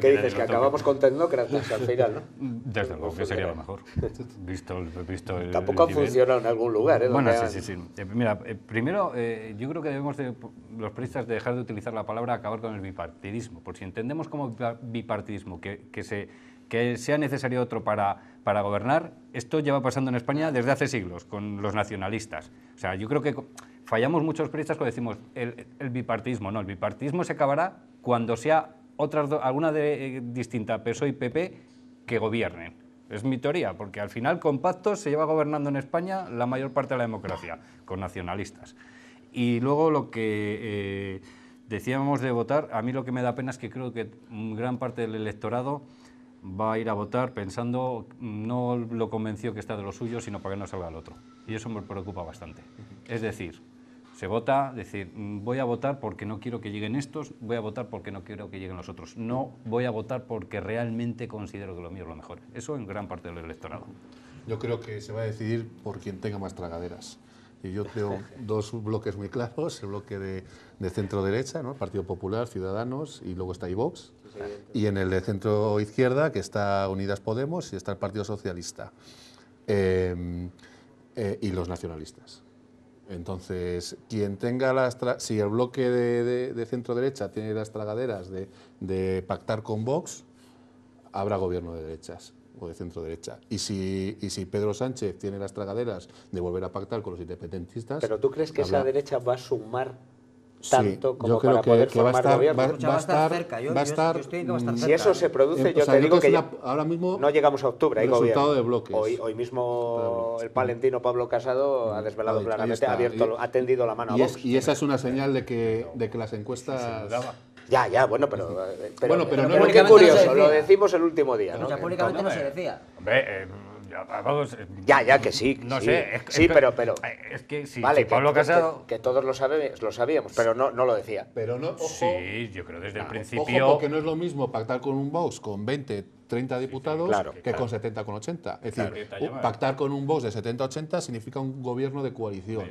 ¿Qué dices? Que acabamos con tecnócratas al final, ¿no? Desde luego, que sería lo mejor. Visto, visto el, Tampoco ha funcionado en algún lugar, ¿eh? Bueno, sí, sí, sí. Eh, mira, eh, primero, yo creo que debemos, de, los periodistas, de dejar de utilizar la palabra acabar con el bipartidismo. Por si entendemos como bipartidismo, que, que sea necesario otro para, para gobernar, esto lleva pasando en España desde hace siglos, con los nacionalistas. O sea, yo creo que fallamos muchos periodistas cuando decimos el, bipartismo. No, el bipartismo se acabará cuando sea otras alguna de, eh, distinta PSOE y PP que gobiernen. Es mi teoría, porque al final con pactos se lleva gobernando en España la mayor parte de la democracia, con nacionalistas. Y luego lo que eh, decíamos de votar, a mí lo que me da pena es que creo que gran parte del electorado va a ir a votar pensando mm, no lo convenció que está de lo suyo, sino para que no salga el otro. Y eso me preocupa bastante. Es decir, se vota, decir, mm, voy a votar porque no quiero que lleguen estos, voy a votar porque no quiero que lleguen los otros. No voy a votar porque realmente considero que lo mío es lo mejor. Eso en gran parte del electorado. Yo creo que se va a decidir por quien tenga más tragaderas. Y yo tengo dos bloques muy claros, el bloque de, centro-derecha, ¿no? Partido Popular, Ciudadanos, y luego está Ivox. Y en el de centro-izquierda, que está Unidas Podemos, y está el Partido Socialista. Em, eh, y los nacionalistas. Entonces, quien tenga las si el bloque de, centro derecha tiene las tragaderas de, pactar con Vox, habrá gobierno de derechas o de centro derecha. Y si, y si Pedro Sánchez tiene las tragaderas de volver a pactar con los independentistas. Pero tú crees que esa derecha va a sumar tanto sí, como para que, poder va estar, gobierno. Va, a estar, cerca. Yo, va a estar, cerca. Mm, si eso se produce, yo te digo que, ahora mismo no llegamos a octubre. Hay Hoy, hoy mismo el palentino Pablo Casado ha desvelado claramente, ha, abierto, ha tendido la mano a Vox. y esa es una señal de que, de que las encuestas... Ya, ya, bueno, pero. Eh, bueno, pero, no, qué curioso, lo decimos el último día. ¿no? públicamente no se decía. Eh, eh, ya, ya que sí. No sé. sí, pero, pero. Eh, es que vale, si Pablo Casado. Que, todos lo, lo sabíamos, pero no, no lo decía. Pero no, Sí, yo creo desde el principio. Ojo, porque no es lo mismo pactar con un Vox con 20 30 diputados que con 70 con 80. Es decir, pactar con un Vox de 70-80 significa un gobierno de coalición.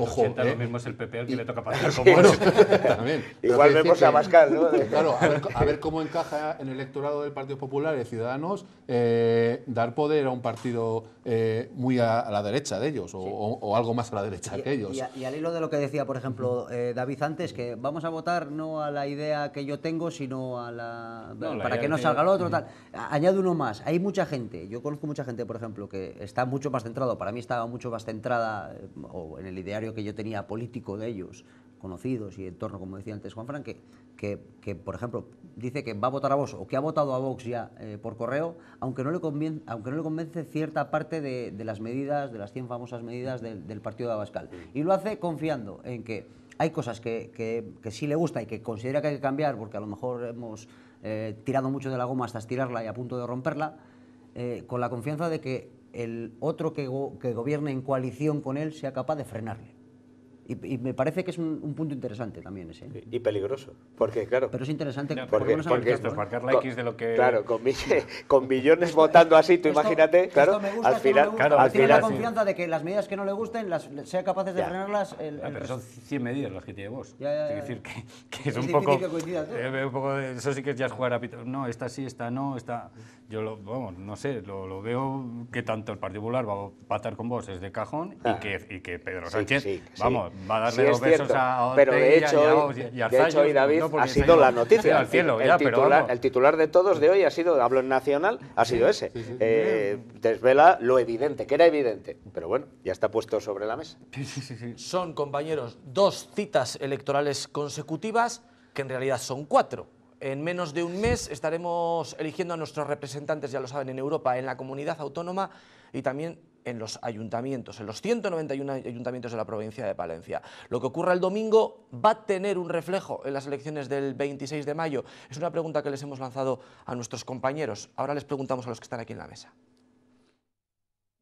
Ojo, ¿eh? mismo es el PP que le toca pactar con Igual vemos a Pascal, ¿no? claro, a ver, cómo encaja en el electorado del Partido Popular y Ciudadanos eh, dar poder a un partido eh, muy a, la derecha de ellos o, algo más a la derecha que ellos. Y, al hilo de lo que decía, por ejemplo, David antes, que vamos a votar no a la idea que yo tengo, sino a la... para que no salga el otro, tal. Añado uno más, hay mucha gente, yo conozco mucha gente, por ejemplo, que está mucho más centrado, para mí estaba mucho más centrada, eh, o en el ideario que yo tenía político de ellos, conocidos y en torno, como decía antes Juan Fran, que, que, por ejemplo, dice que va a votar a Vox o que ha votado a Vox ya eh, por correo, aunque no, le convence, aunque no convence cierta parte de, de las medidas, de las 100 famosas medidas del, partido de Abascal. Y lo hace confiando en que hay cosas que, que, sí le gusta y que considera que hay que cambiar porque a lo mejor hemos eh, tirado mucho de la goma hasta estirarla y a punto de romperla, eh, con la confianza de que el otro que, que gobierne en coalición con él sea capaz de frenarle. Y, y, me parece que es un, punto interesante también ese. ¿eh? Y, peligroso, porque claro... Pero es interesante... porque, porque marcar la con, X de lo que... Claro, con, con millones votando así, tú imagínate, claro, al final... No al final la confianza de que las medidas que no le gusten, las, sea capaces de frenarlas... El, el son 100 medidas las que tiene vos. es decir, que, es, eh, un poco... eso sí que es ya jugar a pito. No, esta sí, esta no, esta... Yo lo, vamos, no sé, lo, lo veo que tanto el Partido Popular va a patar con vos es de cajón y, ah. que, y que Pedro Sánchez, vamos, Va a darle Pero de hecho, de hecho David ha sido la noticia. Al el, titular, de todos de hoy ha sido, hablo en nacional, ha sido ese. Eh, desvela lo evidente, que era evidente, pero bueno, ya está puesto sobre la mesa. Son, compañeros, dos citas electorales consecutivas, que en realidad son cuatro. En menos de un mes estaremos eligiendo a nuestros representantes, ya lo saben, en Europa, en la comunidad autónoma y también en los ayuntamientos, en los 191 ayuntamientos de la provincia de Palencia. Lo que ocurra el domingo va a tener un reflejo en las elecciones del 26 de mayo. Es una pregunta que les hemos lanzado a nuestros compañeros. Ahora les preguntamos a los que están aquí en la mesa.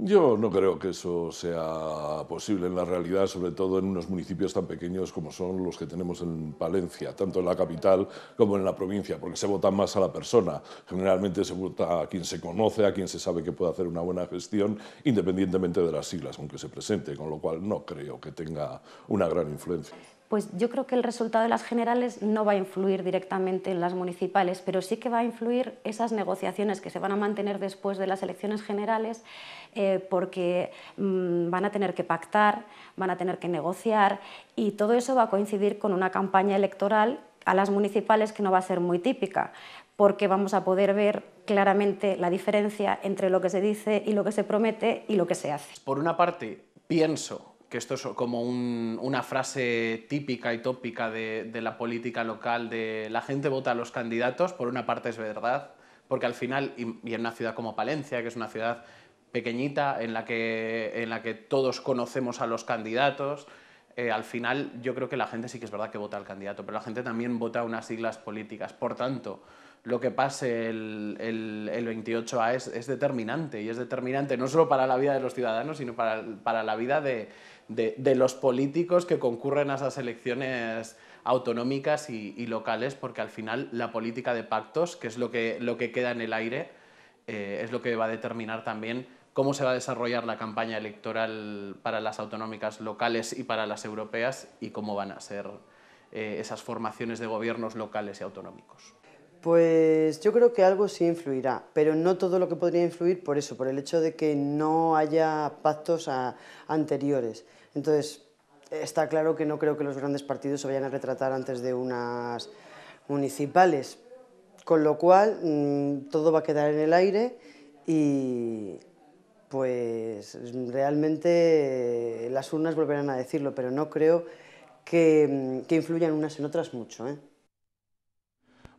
Yo no creo que eso sea posible en la realidad, sobre todo en unos municipios tan pequeños como son los que tenemos en Palencia, tanto en la capital como en la provincia, porque se vota más a la persona. Generalmente se vota a quien se conoce, a quien se sabe que puede hacer una buena gestión, independientemente de las siglas con que se presente, con lo cual no creo que tenga una gran influencia pues yo creo que el resultado de las generales no va a influir directamente en las municipales, pero sí que va a influir esas negociaciones que se van a mantener después de las elecciones generales, eh, porque mm, van a tener que pactar, van a tener que negociar y todo eso va a coincidir con una campaña electoral a las municipales que no va a ser muy típica, porque vamos a poder ver claramente la diferencia entre lo que se dice y lo que se promete y lo que se hace. Por una parte, pienso que esto es como una frase típica y tópica de, la política local, de la gente vota a los candidatos, por una parte es verdad, porque al final, y, en una ciudad como Palencia, que es una ciudad pequeñita en la que, todos conocemos a los candidatos, eh, al final yo creo que la gente sí que es verdad que vota al candidato, pero la gente también vota unas siglas políticas. Por tanto, lo que pase el, el, 28A es, determinante y es determinante no solo para la vida de los ciudadanos, sino para, la vida de, los políticos que concurren a esas elecciones autonómicas y, locales, porque al final la política de pactos, que es lo que, queda en el aire, eh, es lo que va a determinar también cómo se va a desarrollar la campaña electoral para las autonómicas locales y para las europeas y cómo van a ser eh, esas formaciones de gobiernos locales y autonómicos. Pues yo creo que algo sí influirá, pero no todo lo que podría influir por eso, por el hecho de que no haya pactos anteriores. Entonces, está claro que no creo que los grandes partidos se vayan a retratar antes de unas municipales, con lo cual mm, todo va a quedar en el aire y pues realmente las urnas volverán a decirlo, pero no creo que, mm, influyan unas en otras mucho. ¿eh?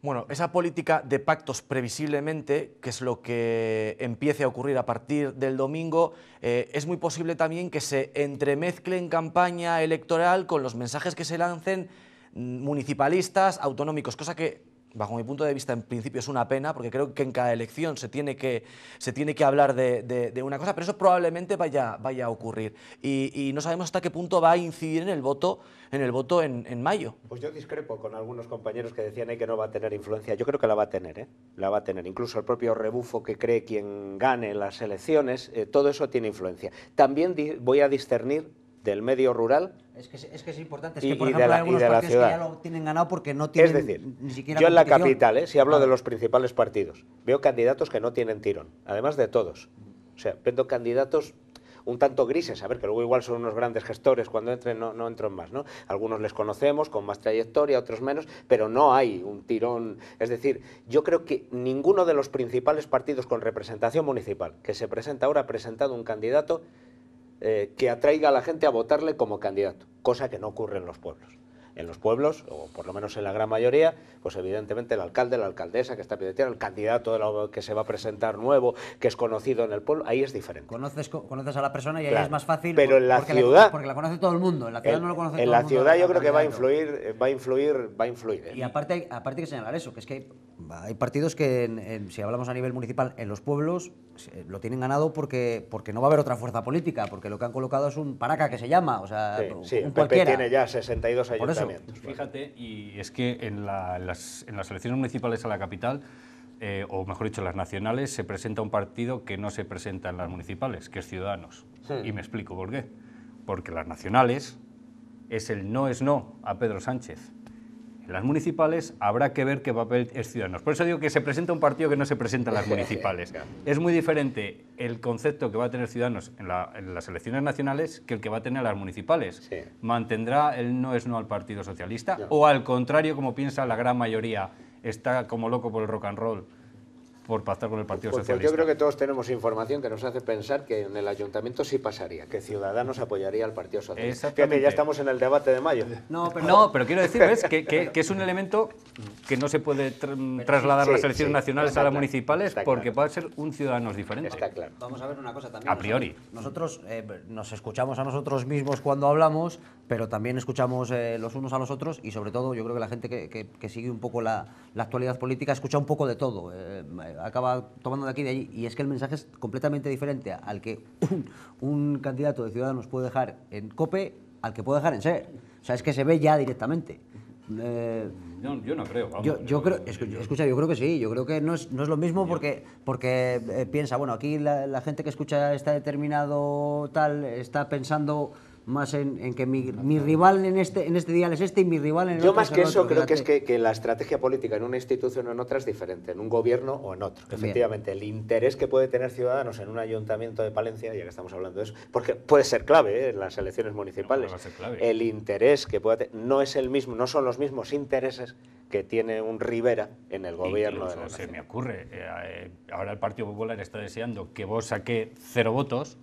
Bueno, esa política de pactos previsiblemente, que es lo que empiece a ocurrir a partir del domingo, eh, es muy posible también que se entremezcle en campaña electoral con los mensajes que se lancen mm, municipalistas, autonómicos, cosa que bajo mi punto de vista, en principio es una pena, porque creo que en cada elección se tiene que, se tiene que hablar de, de, una cosa, pero eso probablemente vaya, vaya a ocurrir. Y, no sabemos hasta qué punto va a incidir en el voto en, el voto en, en, mayo. Pues yo discrepo con algunos compañeros que decían que no va a tener influencia. Yo creo que la va a tener, ¿eh? la va a tener. Incluso el propio rebufo que cree quien gane las elecciones, eh, todo eso tiene influencia. También voy a discernir del medio rural es que es, importante. Es que, por ejemplo, hay algunos Que ya lo tienen ganado porque no tienen es decir, Yo en la capital, ¿eh? si hablo de los principales partidos, veo candidatos que no tienen tirón, además de todos. O sea, vendo candidatos un tanto grises, a ver, que luego igual son unos grandes gestores, cuando entren no, no entran más, ¿no? Algunos les conocemos con más trayectoria, otros menos, pero no hay un tirón. Es decir, yo creo que ninguno de los principales partidos con representación municipal que se presenta ahora ha presentado un candidato eh, que atraiga a la gente a votarle como candidato, cosa que no ocurre en los pueblos. En los pueblos, o por lo menos en la gran mayoría, pues evidentemente el alcalde, la alcaldesa que está pidiendo, el candidato que se va a presentar nuevo, que es conocido en el pueblo, ahí es diferente. Conoces, a la persona y ahí es más fácil. Pero en la porque ciudad. porque la conoce todo el mundo. En la ciudad no lo conoce En la ciudad yo creo que eh, va a influir, va a influir, va a influir. Y aparte, aparte hay que señalar eso, que es que hay partidos que, si hablamos a nivel municipal, en los pueblos lo tienen ganado porque, porque no va a haber otra fuerza política, porque lo que han colocado es un paraca que se llama, o sea, sí, un sí, tiene ya 62 ayuntamientos. Fíjate, y es que en, las, elecciones municipales a la capital, eh, o mejor dicho, las nacionales, se presenta un partido que no se presenta en las municipales, que es Ciudadanos. Y me explico por qué. Porque las nacionales es el no es no a Pedro Sánchez. En las municipales habrá que ver qué papel es Ciudadanos. Por eso digo que se presenta un partido que no se presenta en las municipales. es muy diferente el concepto que va a tener Ciudadanos en, las elecciones nacionales que el que va a tener las municipales. ¿Mantendrá el no es no al Partido Socialista? ¿O al contrario, como piensa la gran mayoría, está como loco por el rock and roll? por pactar con el Partido pues, pues, Socialista. yo creo que todos tenemos información que nos hace pensar que en el ayuntamiento sí pasaría, que Ciudadanos apoyaría al Partido Socialista. Fíjate, ya estamos en el debate de mayo. No, pero, quiero decir Que, es un elemento que no se puede trasladar las elecciones nacionales a las municipales porque puede ser un Ciudadanos diferente. Está claro. Vamos a ver una cosa también. A priori. Nosotros eh, nos escuchamos a nosotros mismos cuando hablamos, pero también escuchamos eh, los unos a los otros y sobre todo yo creo que la gente que, que, sigue un poco la, actualidad política escucha un poco de todo, eh, acaba tomando de aquí y de allí y es que el mensaje es completamente diferente al que un, candidato de Ciudadanos puede dejar en COPE al que puede dejar en SER. O sea, es que se ve ya directamente. Eh, yo no creo. yo, creo, escucha, yo creo que sí. Yo creo que no es, lo mismo porque, porque piensa, bueno, aquí la, gente que escucha está determinado tal está pensando más en, que mi, mi, rival en este, en este día es este y mi rival en el Yo más que eso creo que es que, la estrategia política en una institución o en otra es diferente, en un gobierno o en otro. Efectivamente, el interés que puede tener Ciudadanos en un ayuntamiento de Palencia, ya que estamos hablando de eso, porque puede ser clave ¿eh? en las elecciones municipales, el interés que pueda tener no es el mismo, no son los mismos intereses que tiene un Rivera en el gobierno. de la se me ocurre, eh, eh, ahora el Partido Popular está deseando que vos saque cero votos,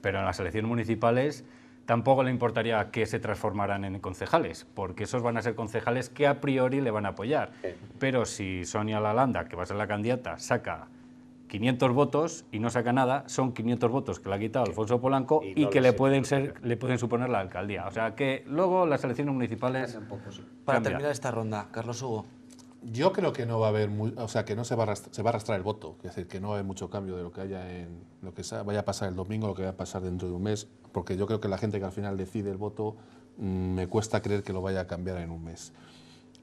pero en las elecciones municipales tampoco le importaría que se transformaran en concejales, porque esos van a ser concejales que a priori le van a apoyar. Pero si Sonia Lalanda, que va a ser la candidata, saca 500 votos y no saca nada, son 500 votos que le ha quitado Alfonso Polanco y, que le pueden, ser, le pueden suponer la alcaldía. O sea que luego las elecciones municipales... Para terminar esta ronda, Carlos Hugo yo creo que no va a haber, o sea, que no se va, a arrastrar, se va a arrastrar el voto, es decir, que no hay mucho cambio de lo que haya en lo que vaya a pasar el domingo, lo que vaya a pasar dentro de un mes, porque yo creo que la gente que al final decide el voto mm, me cuesta creer que lo vaya a cambiar en un mes.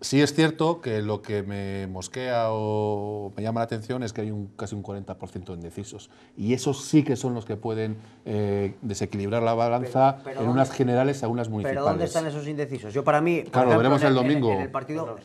Sí es cierto que lo que me mosquea o me llama la atención es que hay un, casi un 40% de indecisos. Y esos sí que son los que pueden eh, desequilibrar la balanza en unas generales a unas municipales. ¿Pero dónde están esos indecisos? Yo para mí... Claro, veremos el, domingo. En, el Partido,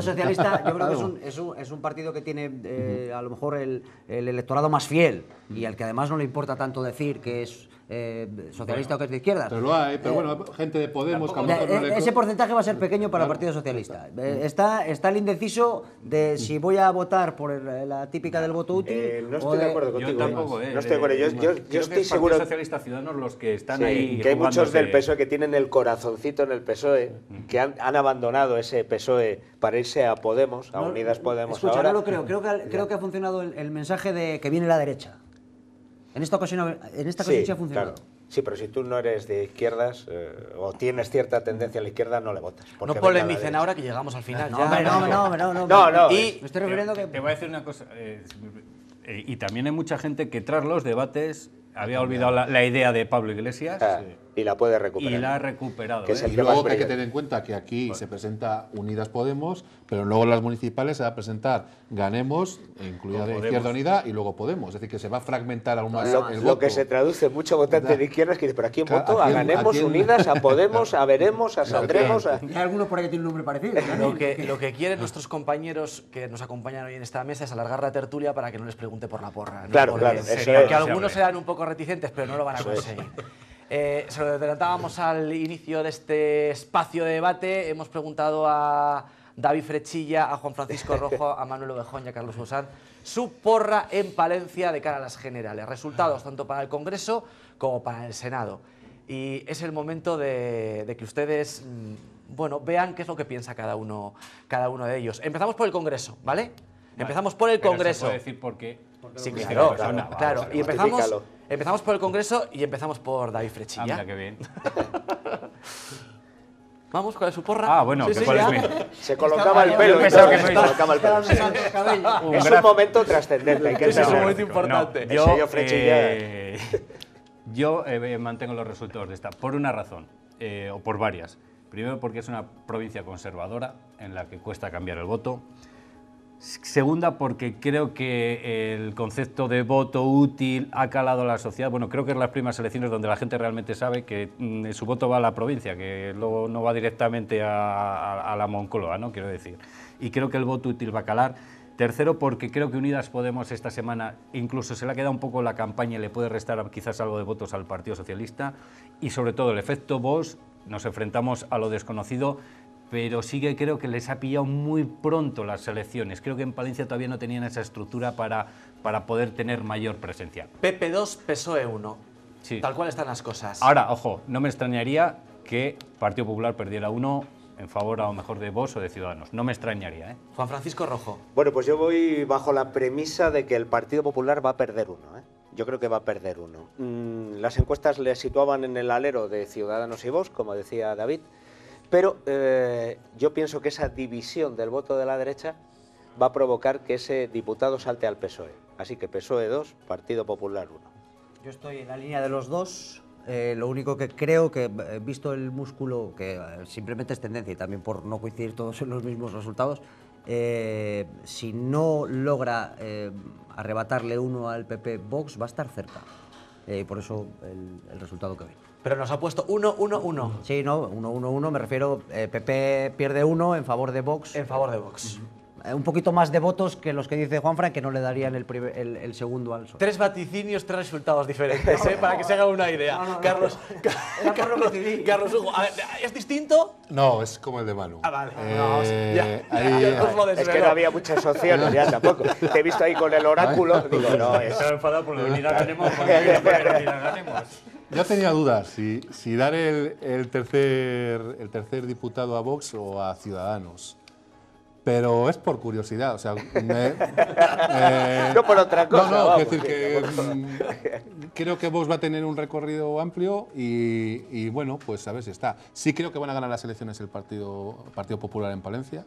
Socialista yo creo que es un, partido que tiene eh, a lo mejor el, el, electorado más fiel y al que además no le importa tanto decir que es eh, socialista o que es de izquierdas Pero lo hay, pero eh, bueno, gente de Podemos... Eh, ese porcentaje va a ser pequeño para el Partido Socialista. Eh, está. está, el indeciso de si voy a votar por la típica del voto útil... no estoy de... acuerdo contigo. Yo tampoco, no estoy de acuerdo. Yo, estoy seguro... Los socialistas ciudadanos los que están ahí... Que hay muchos del PSOE que tienen el corazoncito en el PSOE, mm. que han, han abandonado ese PSOE para irse a Podemos, a Unidas Podemos escucha, ahora. No lo creo. Creo que, creo que ha funcionado el, el mensaje de que viene la derecha. En esta ocasión, en esta sí, ha funcionado. Sí, pero si tú no eres de izquierdas eh, o tienes cierta tendencia a la izquierda, no le votas. No polemicen ahora que llegamos al final. No, no, no, no, no, no, Y estoy refiriendo que... Te voy a decir una cosa. Eh, eh, y también hay mucha gente que tras los debates había olvidado la, idea de Pablo Iglesias. Ah y la puede recuperar. Y la ha recuperado. Que ¿eh? y luego que hay que tener en cuenta que aquí se presenta Unidas Podemos, pero luego en las municipales se va a presentar Ganemos, eh, incluida de Izquierda Unida, y luego Podemos. Es decir, que se va a fragmentar aún más lo, el voto. Lo que se traduce mucho votante de izquierda es que dice, pero aquí voto? ¿A, Ganemos, Unidas, a Podemos, a Veremos, a Saldremos? A... algunos por ahí que tienen un nombre parecido. Lo que, lo que quieren nuestros compañeros que nos acompañan hoy en esta mesa es alargar la tertulia para que no les pregunte por la porra. Claro, claro. que algunos sean un poco reticentes, pero no lo van a conseguir. Eh, se lo adelantábamos al inicio de este espacio de debate. Hemos preguntado a David Frechilla, a Juan Francisco Rojo, a Manuel Ovejón y a Carlos Musán su porra en Palencia de cara a las generales. Resultados tanto para el Congreso como para el Senado. Y es el momento de, que ustedes mm, bueno, vean qué es lo que piensa cada uno, cada uno de ellos. Empezamos por el Congreso, ¿vale? Empezamos por el Congreso. Pero decir por qué. claro, claro. claro. Y empezamos Empezamos por el Congreso y empezamos por David Frechilla. Ah, mira, qué bien. Vamos, ¿cuál es su porra? Ah, bueno, ¿cuál es mi? Se colocaba el pelo. Pensaba que se colocaba el pelo. es un momento trascendente. Que es un momento importante. yo, eh, eh, mantengo los resultados de esta, por una razón, eh, o por varias. Primero porque es una provincia conservadora en la que cuesta cambiar el voto. Segunda, porque creo que el concepto de voto útil ha calado la sociedad. Bueno, creo que es las primeras elecciones donde la gente realmente sabe que mm, su voto va a la provincia, que luego no va directamente a, la Moncloa, ¿no? Quiero decir. Y creo que el voto útil va a calar. Tercero, porque creo que Unidas Podemos esta semana incluso se le ha quedado un poco la campaña y le puede restar quizás algo de votos al Partido Socialista. Y sobre todo el efecto vos, nos enfrentamos a lo desconocido pero sí que creo que les ha pillado muy pronto las elecciones. Creo que en Palencia todavía no tenían esa estructura para, para poder tener mayor presencia. PP2, PSOE 1. Sí. Tal cual están las cosas. Ahora, ojo, no me extrañaría que Partido Popular perdiera uno en favor a lo mejor de vos o de Ciudadanos. No me extrañaría. ¿eh? Juan Francisco Rojo. Bueno, pues yo voy bajo la premisa de que el Partido Popular va a perder uno. ¿eh? Yo creo que va a perder uno. Mm, las encuestas le situaban en el alero de Ciudadanos y vos, como decía David. Pero eh, yo pienso que esa división del voto de la derecha va a provocar que ese diputado salte al PSOE. Así que PSOE 2, Partido Popular 1. Yo estoy en la línea de los dos. Eh, lo único que creo que, eh, visto el músculo, que simplemente es tendencia y también por no coincidir todos en los mismos resultados, si no logra arrebatarle uno al PP Vox, va a estar cerca. y por eso el, resultado que viene. Pero nos ha puesto 1-1-1. Sí, no, 1-1-1, me refiero, eh, PP pierde 1 en favor de Vox. En favor de Vox. Eh, un poquito más de votos que los que dice Juanfran, que no le darían el, el, segundo al sol. Tres vaticinios, tres resultados diferentes, ¿eh? para que se haga una idea. No, Carlos, Carlos, Carlos, Hugo, ver, ¿es distinto? No, es como el de Manu. Ah, vale. Eh, ya, es que no había muchas opciones, ya tampoco. Te he visto ahí con el oráculo, digo, no, es... Estaba enfadado por lo ganemos. ya tenía dudas si, dar el, tercer, diputado a Vox o a Ciudadanos. Pero es por curiosidad, o sea, no por otra cosa. No, no, decir que mm, creo que Vox va a tener un recorrido amplio y, bueno, pues a ver si está. Sí creo que van a ganar las elecciones el Partido, Partido Popular en Palencia,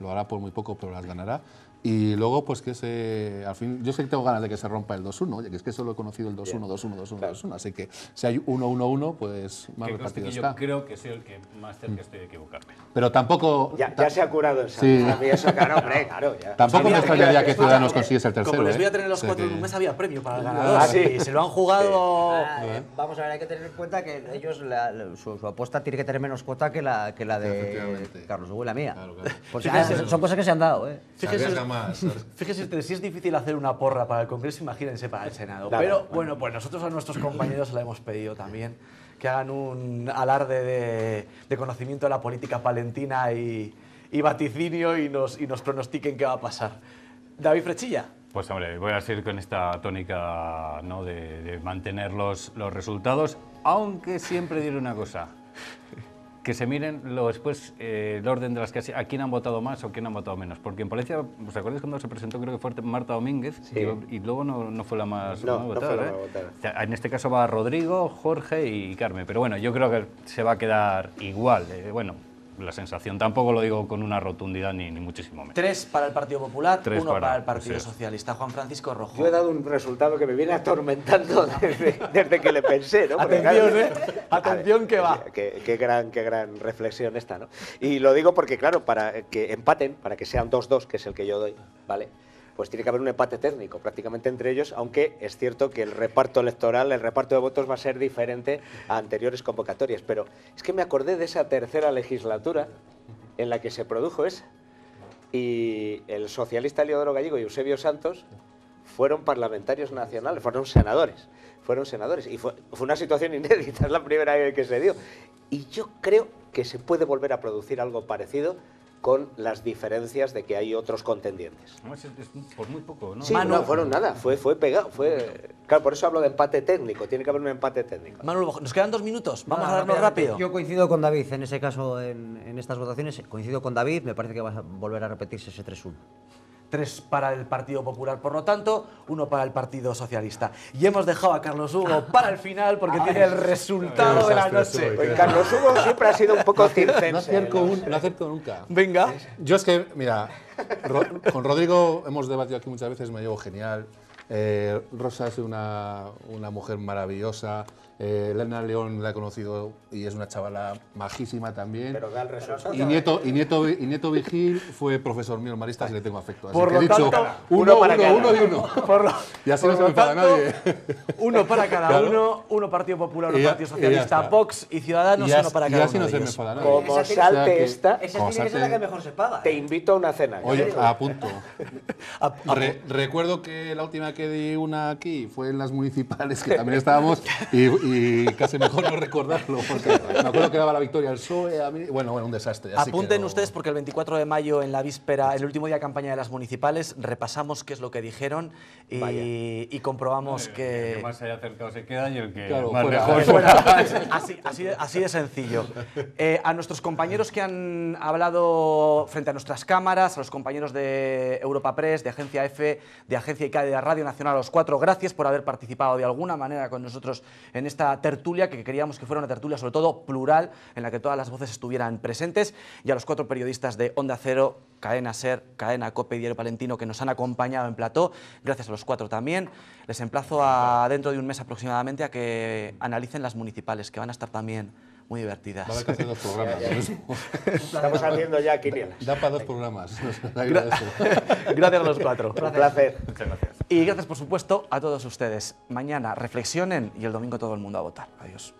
lo hará por muy poco, pero las ganará. Y luego, pues que se. Al fin, yo sé que tengo ganas de que se rompa el 2-1, ya que es que solo he conocido el 2-1, 2-1, 2-1, 2-1. Así que si hay 1-1-1, pues más repartido está. Yo creo que soy el que más cerca mm. estoy de equivocarme. Pero tampoco. Ya, se ha curado sí. eso, claro, hombre, claro. Ya. Tampoco me extrañaría que, Ciudadanos consigues el tercero. Como les ¿eh? voy a tener los cuatro un premio para el Ah, sí. Se lo han jugado. Ah, ¿eh? vamos a ver, hay que tener en cuenta que ellos, su, apuesta tiene que tener menos cuota que la, que la de Carlos Hugo y la mía. Claro, son cosas que se han dado, ¿eh? Fíjese si es difícil hacer una porra para el Congreso, imagínense para el Senado. Pero bueno, pues nosotros a nuestros compañeros le hemos pedido también que hagan un alarde de, conocimiento de la política palentina y, vaticinio y nos, y nos pronostiquen qué va a pasar. David Frechilla. Pues hombre, voy a seguir con esta tónica ¿no? de, mantener los, los resultados, aunque siempre diré una cosa que se miren lo después pues, eh, el orden de las que a quién han votado más o quién han votado menos. Porque en Palencia, ¿os acordáis cuando se presentó, creo que fue Marta Domínguez? Y, luego no, fue la más votada. ¿eh? en este caso va Rodrigo, Jorge y Carmen. Pero bueno, yo creo que se va a quedar igual. Eh, bueno, la sensación. Tampoco lo digo con una rotundidad ni, muchísimo menos. Tres para el Partido Popular, uno para, el Partido Socialista. Juan Francisco Rojo. Yo he dado un resultado que me viene atormentando desde, que le pensé, ¿no? atención, ¿eh? Atención que va. Qué, gran, qué gran reflexión esta, ¿no? Y lo digo porque, claro, para que empaten, para que sean 2-2, que es el que yo doy, ¿vale? pues tiene que haber un empate técnico prácticamente entre ellos, aunque es cierto que el reparto electoral, el reparto de votos va a ser diferente a anteriores convocatorias. Pero es que me acordé de esa tercera legislatura en la que se produjo esa. Y el socialista Leodoro Gallego y Eusebio Santos fueron parlamentarios nacionales, fueron senadores, fueron senadores. Y fue, fue, una situación inédita, es la primera vez que se dio. Y yo creo que se puede volver a producir algo parecido con las diferencias de que hay otros contendientes. por muy poco, ¿no? Sí, no fueron nada, fue, fue pegado. Fue... Claro, por eso hablo de empate técnico, tiene que haber un empate técnico. Manuel, nos quedan dos minutos, vamos a darnos rápido. Yo coincido con David, en ese caso, en, en estas votaciones, coincido con David, me parece que va a volver a repetirse ese 3-1 tres para el Partido Popular, por lo tanto, uno para el Partido Socialista. Y hemos dejado a Carlos Hugo para el final porque tiene el resultado de la noche. Carlos Hugo siempre ha sido un poco circense. No acerco, nunca. Venga. Yo es que, mira, con Rodrigo hemos debatido aquí muchas veces, me llevo genial. Eh, Rosa es una, una mujer maravillosa. Eh, Elena León la he conocido y es una chavala majísima también. Y Nieto, y Nieto, y Nieto Vigil fue profesor mío marista Maristas y le tengo afecto. Así por que lo dicho, tanto, uno, para cada uno, uno y uno. y así no se me tanto, nadie. Uno para cada uno, uno Partido Popular, uno Partido Socialista, Vox y Ciudadanos, uno para cada uno. Y así no se me nadie. Como salte esta, esa tiene que la que mejor se paga. Te ¿eh? invito a una cena. Oye, a punto. recuerdo que la última que di una aquí fue en las municipales, que también estábamos, y, casi mejor no recordarlo, porque me acuerdo que daba la victoria al PSOE, bueno, un desastre. Apunten ustedes porque el 24 de mayo, en la víspera, el último día de campaña de las municipales, repasamos qué es lo que dijeron y, comprobamos que... El que más haya acercado se queda y el que más Fuera. Así, así, así, de sencillo. Eh, a nuestros compañeros que han hablado frente a nuestras cámaras, a los compañeros de Europa Press, de Agencia F, de Agencia ICA de Radio Nacional a los cuatro. Gracias por haber participado de alguna manera con nosotros en esta tertulia, que queríamos que fuera una tertulia sobre todo plural, en la que todas las voces estuvieran presentes, y a los cuatro periodistas de Onda Cero, Cadena Ser, Cadena Cope y Diario Palentino que nos han acompañado en plató. Gracias a los cuatro también. Les emplazo a dentro de un mes aproximadamente a que analicen las municipales, que van a estar también muy divertidas. Va a haber que hacer dos programas. Estamos haciendo ya quinielas. Da, para dos programas. gracias a los cuatro. Un placer. Muchas gracias. Y gracias, por supuesto, a todos ustedes. Mañana reflexionen y el domingo todo el mundo a votar. Adiós.